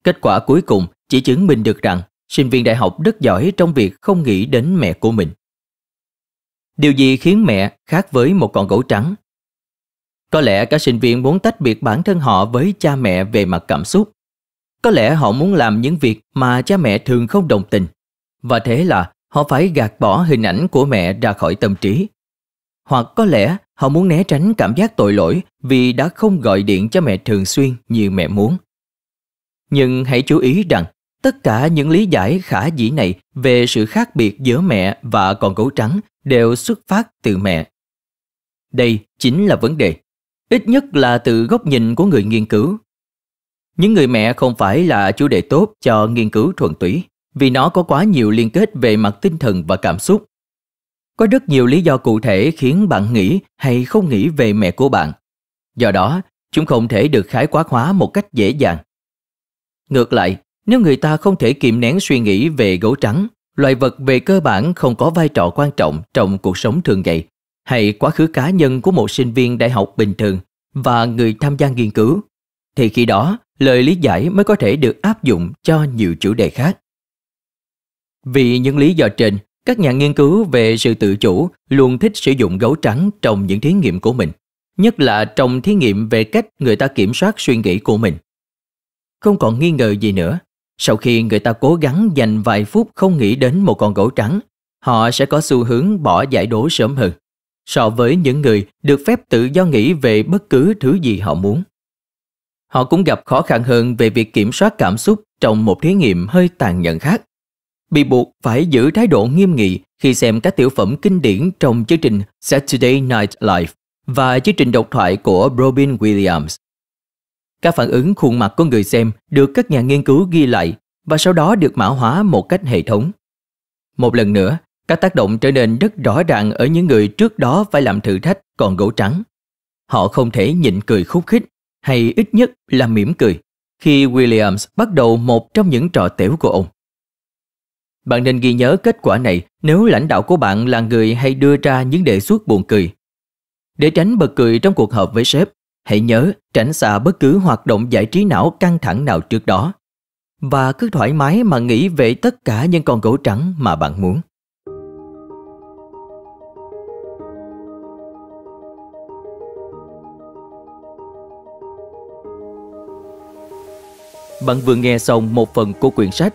Kết quả cuối cùng chỉ chứng minh được rằng sinh viên đại học rất giỏi trong việc không nghĩ đến mẹ của mình. Điều gì khiến mẹ khác với một con gấu trắng? Có lẽ các sinh viên muốn tách biệt bản thân họ với cha mẹ về mặt cảm xúc. Có lẽ họ muốn làm những việc mà cha mẹ thường không đồng tình. Và thế là họ phải gạt bỏ hình ảnh của mẹ ra khỏi tâm trí. Hoặc có lẽ Họ muốn né tránh cảm giác tội lỗi vì đã không gọi điện cho mẹ thường xuyên như mẹ muốn. Nhưng hãy chú ý rằng tất cả những lý giải khả dĩ này về sự khác biệt giữa mẹ và con gấu trắng đều xuất phát từ mẹ. Đây chính là vấn đề, ít nhất là từ góc nhìn của người nghiên cứu. Những người mẹ không phải là chủ đề tốt cho nghiên cứu thuần túy, vì nó có quá nhiều liên kết về mặt tinh thần và cảm xúc có rất nhiều lý do cụ thể khiến bạn nghĩ hay không nghĩ về mẹ của bạn. Do đó, chúng không thể được khái quát hóa một cách dễ dàng. Ngược lại, nếu người ta không thể kiềm nén suy nghĩ về gấu trắng, loài vật về cơ bản không có vai trò quan trọng trong cuộc sống thường ngày, hay quá khứ cá nhân của một sinh viên đại học bình thường và người tham gia nghiên cứu, thì khi đó lời lý giải mới có thể được áp dụng cho nhiều chủ đề khác. Vì những lý do trên các nhà nghiên cứu về sự tự chủ luôn thích sử dụng gấu trắng trong những thí nghiệm của mình, nhất là trong thí nghiệm về cách người ta kiểm soát suy nghĩ của mình. Không còn nghi ngờ gì nữa, sau khi người ta cố gắng dành vài phút không nghĩ đến một con gấu trắng, họ sẽ có xu hướng bỏ giải đố sớm hơn so với những người được phép tự do nghĩ về bất cứ thứ gì họ muốn. Họ cũng gặp khó khăn hơn về việc kiểm soát cảm xúc trong một thí nghiệm hơi tàn nhẫn khác bị buộc phải giữ thái độ nghiêm nghị khi xem các tiểu phẩm kinh điển trong chương trình Saturday Night Live và chương trình độc thoại của Robin Williams. Các phản ứng khuôn mặt của người xem được các nhà nghiên cứu ghi lại và sau đó được mã hóa một cách hệ thống. Một lần nữa, các tác động trở nên rất rõ ràng ở những người trước đó phải làm thử thách còn gỗ trắng. Họ không thể nhịn cười khúc khích hay ít nhất là mỉm cười khi Williams bắt đầu một trong những trò tiểu của ông. Bạn nên ghi nhớ kết quả này nếu lãnh đạo của bạn là người hay đưa ra những đề xuất buồn cười. Để tránh bật cười trong cuộc họp với sếp, hãy nhớ tránh xa bất cứ hoạt động giải trí não căng thẳng nào trước đó và cứ thoải mái mà nghĩ về tất cả những con gấu trắng mà bạn muốn. Bạn vừa nghe xong một phần của quyển sách